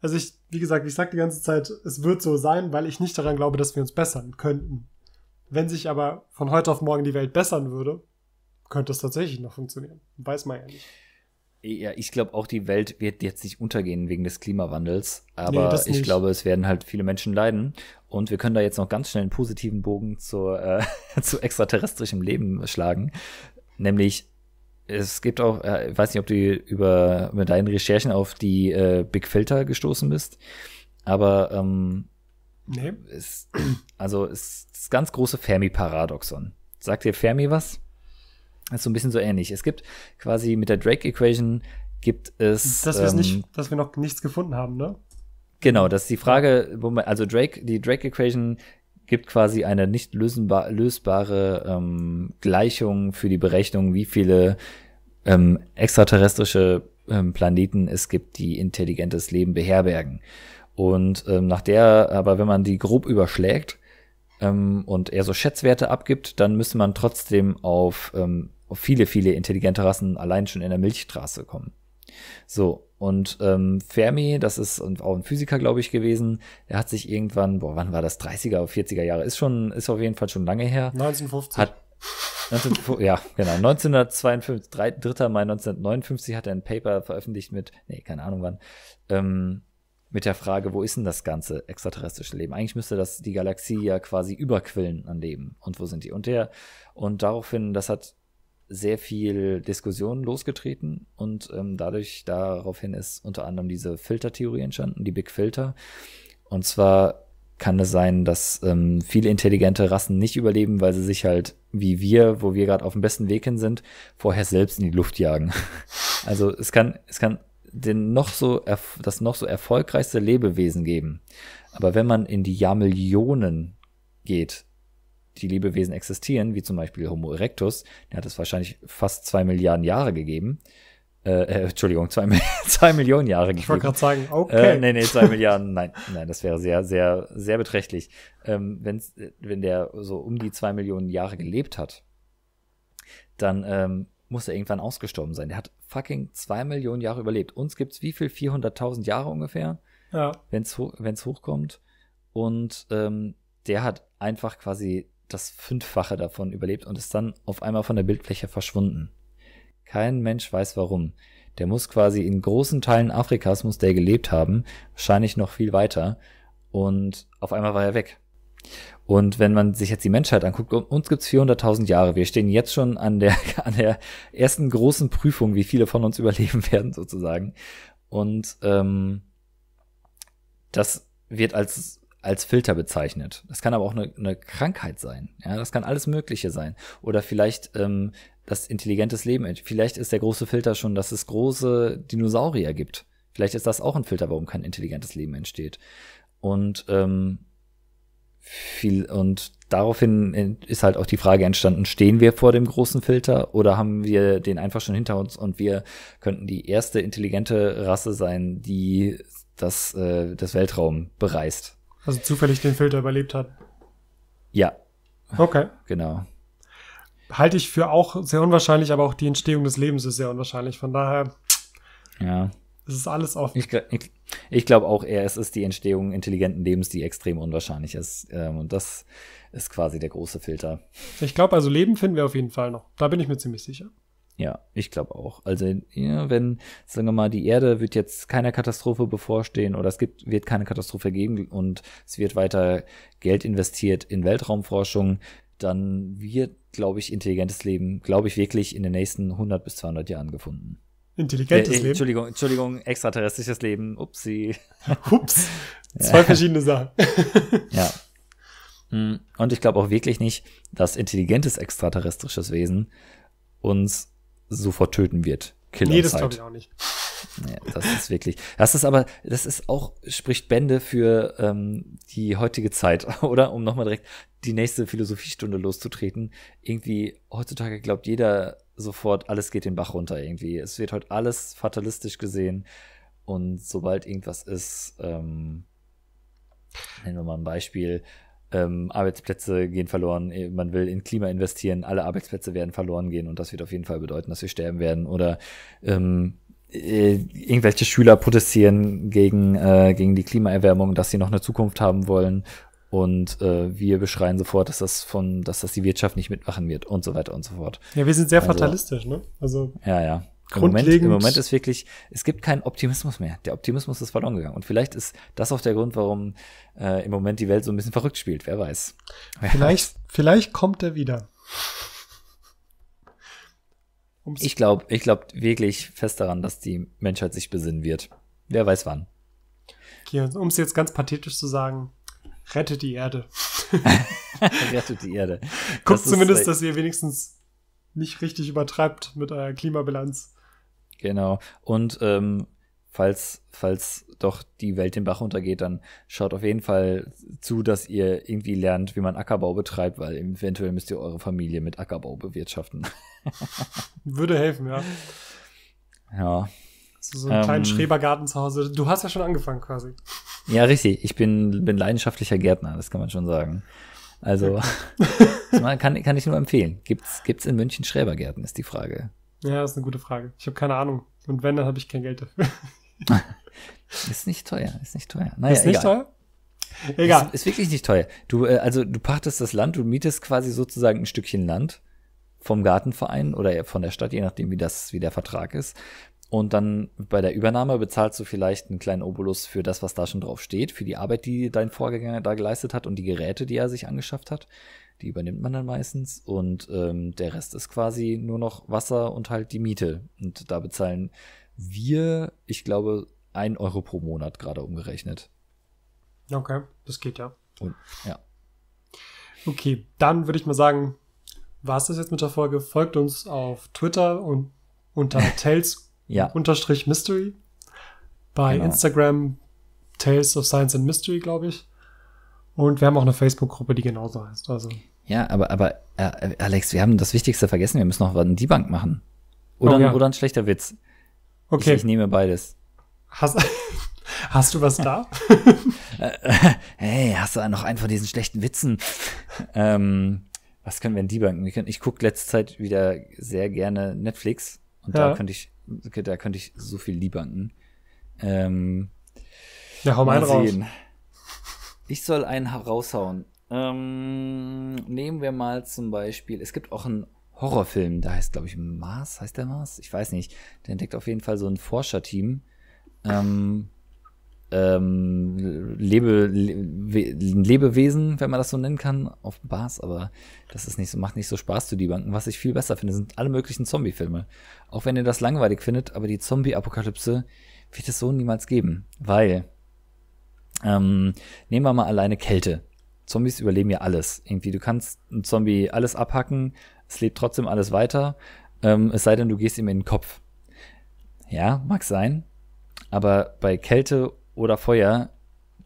also ich wie gesagt, ich sage die ganze Zeit, es wird so sein, weil ich nicht daran glaube, dass wir uns bessern könnten. Wenn sich aber von heute auf morgen die Welt bessern würde, könnte es tatsächlich noch funktionieren. Weiß man ja nicht. Ja, ich glaube auch, die Welt wird jetzt nicht untergehen wegen des Klimawandels. Aber nee, ich glaube, es werden halt viele Menschen leiden. Und wir können da jetzt noch ganz schnell einen positiven Bogen zur, äh, zu extraterrestrischem Leben schlagen. Nämlich, es gibt auch, äh, ich weiß nicht, ob du über mit deinen Recherchen auf die äh, Big Filter gestoßen bist, aber ähm, nee. Also, ist, also ist das ganz große Fermi-Paradoxon. Sagt dir Fermi was? Das ist so ein bisschen so ähnlich. Es gibt quasi mit der Drake-Equation gibt es. Dass, ähm, nicht, dass wir noch nichts gefunden haben, ne? Genau, das ist die Frage, wo man, also Drake, die Drake Equation gibt quasi eine nicht lösenbar, lösbare ähm, Gleichung für die Berechnung, wie viele ähm, extraterrestrische ähm, Planeten es gibt, die intelligentes Leben beherbergen. Und ähm, nach der, aber wenn man die grob überschlägt ähm, und eher so Schätzwerte abgibt, dann müsste man trotzdem auf ähm, auf viele, viele intelligente Rassen allein schon in der Milchstraße kommen. So, und ähm, Fermi, das ist auch ein Physiker, glaube ich, gewesen, der hat sich irgendwann, boah, wann war das? 30er oder 40er Jahre, ist schon, ist auf jeden Fall schon lange her. 1950. Hat 19, ja, genau. 1952, 3, 3. Mai 1959 hat er ein Paper veröffentlicht mit, nee, keine Ahnung wann, ähm, mit der Frage, wo ist denn das ganze extraterrestrische Leben? Eigentlich müsste das die Galaxie ja quasi überquillen an Leben. Und wo sind die? Und der, und daraufhin, das hat sehr viel Diskussion losgetreten und ähm, dadurch daraufhin ist unter anderem diese Filtertheorie entstanden, die Big Filter. Und zwar kann es sein, dass ähm, viele intelligente Rassen nicht überleben, weil sie sich halt wie wir, wo wir gerade auf dem besten Weg hin sind, vorher selbst in die Luft jagen. Also es kann, es kann den noch so das noch so erfolgreichste Lebewesen geben. Aber wenn man in die Jahrmillionen geht, die Lebewesen existieren, wie zum Beispiel Homo erectus, der hat es wahrscheinlich fast zwei Milliarden Jahre gegeben. Äh, äh Entschuldigung, zwei, zwei Millionen Jahre gegeben. Ich wollte gerade sagen, äh, okay. Äh, nee, nee, zwei Milliarden, nein, nein, das wäre sehr, sehr, sehr beträchtlich. Ähm, wenn's, wenn der so um die zwei Millionen Jahre gelebt hat, dann ähm, muss er irgendwann ausgestorben sein. Der hat fucking zwei Millionen Jahre überlebt. Uns gibt es wie viel? 400.000 Jahre ungefähr, ja. es wenn's hochkommt. Und ähm, der hat einfach quasi das Fünffache davon überlebt und ist dann auf einmal von der Bildfläche verschwunden. Kein Mensch weiß warum. Der muss quasi in großen Teilen Afrikas muss der gelebt haben, wahrscheinlich noch viel weiter. Und auf einmal war er weg. Und wenn man sich jetzt die Menschheit anguckt, uns gibt's 400.000 Jahre. Wir stehen jetzt schon an der, an der ersten großen Prüfung, wie viele von uns überleben werden sozusagen. Und ähm, das wird als als Filter bezeichnet. Das kann aber auch eine, eine Krankheit sein. Ja, das kann alles Mögliche sein. Oder vielleicht ähm, das intelligentes Leben. Vielleicht ist der große Filter schon, dass es große Dinosaurier gibt. Vielleicht ist das auch ein Filter, warum kein intelligentes Leben entsteht. Und ähm, viel und daraufhin ist halt auch die Frage entstanden, stehen wir vor dem großen Filter oder haben wir den einfach schon hinter uns und wir könnten die erste intelligente Rasse sein, die das, äh, das Weltraum bereist. Also zufällig den Filter überlebt hat. Ja. Okay. Genau. Halte ich für auch sehr unwahrscheinlich, aber auch die Entstehung des Lebens ist sehr unwahrscheinlich. Von daher. Ja. Es ist alles offen. Ich, ich, ich glaube auch eher, es ist die Entstehung intelligenten Lebens, die extrem unwahrscheinlich ist. Ähm, und das ist quasi der große Filter. Ich glaube, also Leben finden wir auf jeden Fall noch. Da bin ich mir ziemlich sicher. Ja, ich glaube auch. Also ja, wenn, sagen wir mal, die Erde wird jetzt keiner Katastrophe bevorstehen oder es gibt, wird keine Katastrophe geben und es wird weiter Geld investiert in Weltraumforschung, dann wird, glaube ich, intelligentes Leben, glaube ich, wirklich in den nächsten 100 bis 200 Jahren gefunden. Intelligentes äh, äh, Leben? Entschuldigung, Entschuldigung, extraterrestrisches Leben. Upsi. Ups. Zwei verschiedene Sachen. ja. Hm. Und ich glaube auch wirklich nicht, dass intelligentes extraterrestrisches Wesen uns sofort töten wird. Killer nee, das glaube ich auch nicht. Ja, das ist wirklich. Das ist aber, das ist auch, spricht Bände für ähm, die heutige Zeit, oder? Um nochmal direkt die nächste Philosophiestunde loszutreten. Irgendwie, heutzutage glaubt jeder sofort, alles geht den Bach runter irgendwie. Es wird heute alles fatalistisch gesehen. Und sobald irgendwas ist, ähm, nennen wir mal ein Beispiel, ähm, Arbeitsplätze gehen verloren, äh, man will in Klima investieren, alle Arbeitsplätze werden verloren gehen und das wird auf jeden Fall bedeuten, dass wir sterben werden oder ähm, äh, irgendwelche Schüler protestieren gegen, äh, gegen die Klimaerwärmung, dass sie noch eine Zukunft haben wollen und äh, wir beschreien sofort, dass das von, dass das die Wirtschaft nicht mitmachen wird und so weiter und so fort. Ja, wir sind sehr also, fatalistisch, ne? Also ja, ja. Grundlegend. Im Moment, Im Moment ist wirklich, es gibt keinen Optimismus mehr. Der Optimismus ist verloren gegangen. Und vielleicht ist das auch der Grund, warum äh, im Moment die Welt so ein bisschen verrückt spielt. Wer weiß. Wer vielleicht, weiß. vielleicht kommt er wieder. Um's ich glaube ich glaub wirklich fest daran, dass die Menschheit sich besinnen wird. Wer weiß wann. Okay, also um es jetzt ganz pathetisch zu sagen, rettet die Erde. rettet die Erde. Guckt das zumindest, ist, dass ihr wenigstens nicht richtig übertreibt mit eurer Klimabilanz. Genau. Und ähm, falls, falls doch die Welt den Bach untergeht, dann schaut auf jeden Fall zu, dass ihr irgendwie lernt, wie man Ackerbau betreibt, weil eventuell müsst ihr eure Familie mit Ackerbau bewirtschaften. Würde helfen, ja. Ja. so einen ähm, kleinen Schrebergarten zu Hause. Du hast ja schon angefangen quasi. Ja, richtig. Ich bin, bin leidenschaftlicher Gärtner, das kann man schon sagen. Also, kann, kann ich nur empfehlen. Gibt's, gibt's in München Schrebergärten, ist die Frage. Ja, ist eine gute Frage. Ich habe keine Ahnung. Und wenn, dann habe ich kein Geld dafür. ist nicht teuer, ist nicht teuer. Naja, ist nicht egal. teuer? Egal. Ist, ist, wirklich nicht teuer. Du, äh, also du pachtest das Land, du mietest quasi sozusagen ein Stückchen Land vom Gartenverein oder von der Stadt, je nachdem, wie das, wie der Vertrag ist. Und dann bei der Übernahme bezahlst du vielleicht einen kleinen Obolus für das, was da schon drauf steht, für die Arbeit, die dein Vorgänger da geleistet hat und die Geräte, die er sich angeschafft hat. Die übernimmt man dann meistens und ähm, der Rest ist quasi nur noch Wasser und halt die Miete. Und da bezahlen wir, ich glaube, ein Euro pro Monat gerade umgerechnet. Okay, das geht ja. Und, ja. Okay, dann würde ich mal sagen, war es das jetzt mit der Folge? Folgt uns auf Twitter und unter Tales ja. unterstrich Mystery. Bei genau. Instagram Tales of Science and Mystery, glaube ich. Und wir haben auch eine Facebook-Gruppe, die genauso heißt. Also. Ja, aber, aber äh, Alex, wir haben das Wichtigste vergessen. Wir müssen noch einen Debunk machen. Oder, oh, ja. oder ein schlechter Witz. Okay. Ich, ich nehme beides. Hast, hast du was da? Äh, hey, hast du noch einen von diesen schlechten Witzen? ähm, was können wir denn debunken? Wir können, ich gucke letzte Zeit wieder sehr gerne Netflix. Und ja. da könnte ich, da könnte ich so viel debunken. Ähm, ja, hau mal einen raus. Ich soll einen raushauen. Ähm, nehmen wir mal zum Beispiel, es gibt auch einen Horrorfilm, da heißt, glaube ich, Mars, heißt der Mars? Ich weiß nicht. Der entdeckt auf jeden Fall so ein Forscherteam. Ähm, ähm, Lebe, Le Lebewesen, wenn man das so nennen kann, auf Mars, aber das ist nicht so, macht nicht so Spaß zu die Banken. Was ich viel besser finde, sind alle möglichen Zombie-Filme. Auch wenn ihr das langweilig findet, aber die Zombie-Apokalypse wird es so niemals geben, weil ähm, nehmen wir mal alleine Kälte. Zombies überleben ja alles. Irgendwie, du kannst ein Zombie alles abhacken, es lebt trotzdem alles weiter, ähm, es sei denn, du gehst ihm in den Kopf. Ja, mag sein. Aber bei Kälte oder Feuer,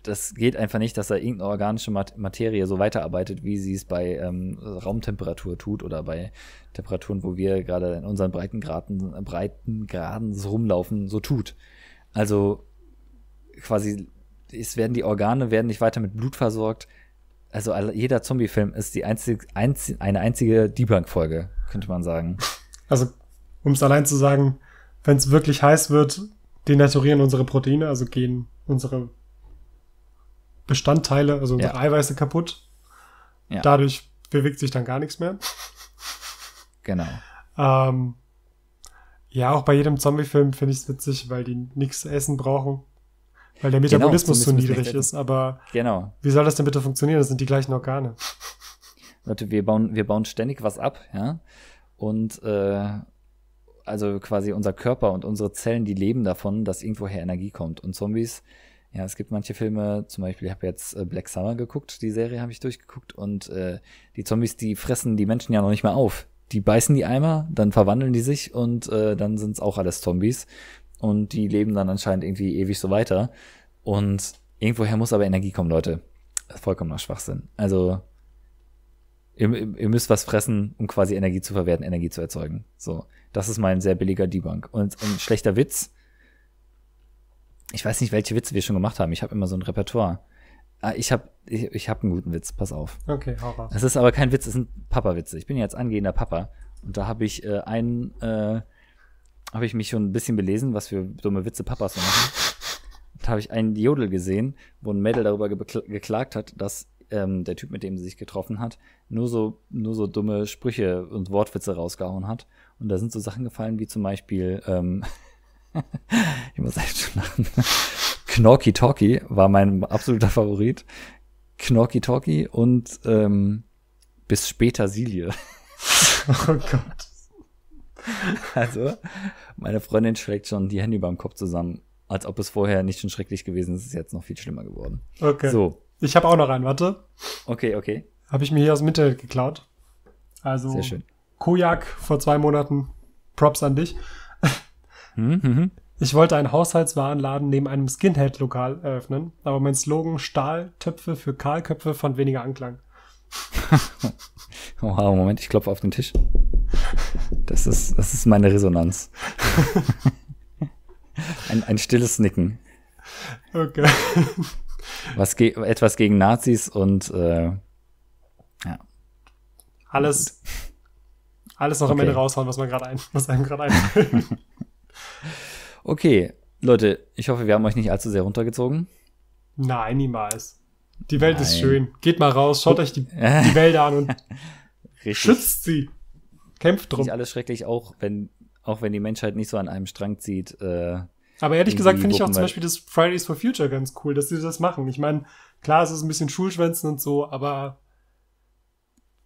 das geht einfach nicht, dass da irgendeine organische Materie so weiterarbeitet, wie sie es bei ähm, Raumtemperatur tut oder bei Temperaturen, wo wir gerade in unseren Breitengraden, Breitengraden so rumlaufen, so tut. Also quasi es werden die Organe werden nicht weiter mit Blut versorgt. Also jeder Zombie-Film ist die einzig, einzig, eine einzige Debunk-Folge, könnte man sagen. Also, um es allein zu sagen, wenn es wirklich heiß wird, denaturieren unsere Proteine, also gehen unsere Bestandteile, also unsere ja. Eiweiße kaputt. Ja. Dadurch bewegt sich dann gar nichts mehr. Genau. Ähm, ja, auch bei jedem Zombie-Film finde ich es witzig, weil die nichts essen brauchen. Weil der genau, Metabolismus genau, zu niedrig ist, aber genau. wie soll das denn bitte funktionieren? Das sind die gleichen Organe. Leute, wir bauen, wir bauen ständig was ab, ja. Und äh, also quasi unser Körper und unsere Zellen, die leben davon, dass irgendwoher Energie kommt. Und Zombies, ja, es gibt manche Filme, zum Beispiel, ich habe jetzt äh, Black Summer geguckt, die Serie habe ich durchgeguckt und äh, die Zombies, die fressen die Menschen ja noch nicht mal auf. Die beißen die Eimer, dann verwandeln die sich und äh, dann sind es auch alles Zombies und die leben dann anscheinend irgendwie ewig so weiter. Und irgendwoher muss aber Energie kommen, Leute. Vollkommener Schwachsinn. Also, ihr, ihr, müsst was fressen, um quasi Energie zu verwerten, Energie zu erzeugen. So, das ist mein sehr billiger Debunk. Und ein schlechter Witz. Ich weiß nicht, welche Witze wir schon gemacht haben. Ich habe immer so ein Repertoire. Ah, ich habe ich, ich hab einen guten Witz, pass auf. Okay, hau raus. Das ist aber kein Witz, es sind Papa-Witze. Ich bin jetzt angehender Papa. Und da habe ich äh, einen äh, habe ich mich schon ein bisschen belesen, was für dumme Witze Papas so machen. Da habe ich einen Jodel gesehen, wo ein Mädel darüber geklagt hat, dass ähm, der Typ, mit dem sie sich getroffen hat, nur so, nur so dumme Sprüche und Wortwitze rausgehauen hat. Und da sind so Sachen gefallen wie zum Beispiel, ähm, ich muss echt halt schon lachen, Knorky Talky war mein absoluter Favorit. Knorky Talky und ähm, bis später Silie. oh Gott. Also, meine Freundin schlägt schon die Hände über dem Kopf zusammen, als ob es vorher nicht schon schrecklich gewesen ist, ist jetzt noch viel schlimmer geworden. Okay. So. Ich habe auch noch einen, warte. Okay, okay. Habe ich mir hier aus dem Internet geklaut. Also, Sehr schön. Kujak vor zwei Monaten. Props an dich. Mhm, ich wollte einen Haushaltswarenladen neben einem Skinhead-Lokal eröffnen, aber mein Slogan Stahltöpfe für Kahlköpfe fand weniger Anklang. wow, Moment, ich klopfe auf den Tisch. Das ist, das ist meine Resonanz. ein, ein stilles Nicken. Okay. Was ge etwas gegen Nazis und äh, ja. Alles, alles noch okay. am Ende raushauen, was man ein, was einem gerade einfällt. okay, Leute, ich hoffe, wir haben euch nicht allzu sehr runtergezogen. Nein, niemals. Die Welt Nein. ist schön. Geht mal raus, schaut euch die, die Wälder an und schützt sie. Kämpft drum. Ist alles schrecklich, auch wenn, auch wenn die Menschheit nicht so an einem Strang zieht. Äh, aber ehrlich gesagt finde ich auch zum halt. Beispiel das Fridays for Future ganz cool, dass sie das machen. Ich meine, klar, es ist ein bisschen Schulschwänzen und so, aber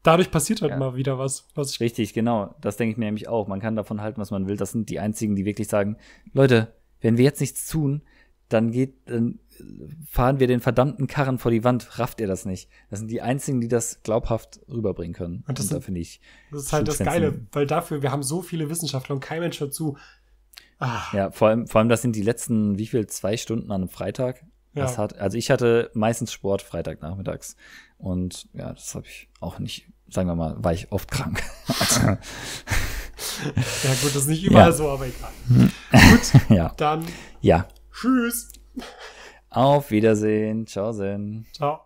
dadurch passiert halt ja. mal wieder was. was Richtig, genau. Das denke ich mir nämlich auch. Man kann davon halten, was man will. Das sind die einzigen, die wirklich sagen, Leute, wenn wir jetzt nichts tun, dann geht, dann fahren wir den verdammten Karren vor die Wand, rafft ihr das nicht. Das sind die einzigen, die das glaubhaft rüberbringen können. Und das, und da finde ich. Das ist halt das Geile, weil dafür, wir haben so viele Wissenschaftler und kein Mensch dazu. Ah. Ja, vor allem, vor allem, das sind die letzten, wie viel, zwei Stunden an einem Freitag. Ja. Das Hat, also ich hatte meistens Sport Freitagnachmittags. Und ja, das habe ich auch nicht, sagen wir mal, war ich oft krank. ja gut, das ist nicht überall ja. so, aber egal. Hm. Gut, ja. dann ja. Tschüss. Auf Wiedersehen. Ciao, Sen. Ciao.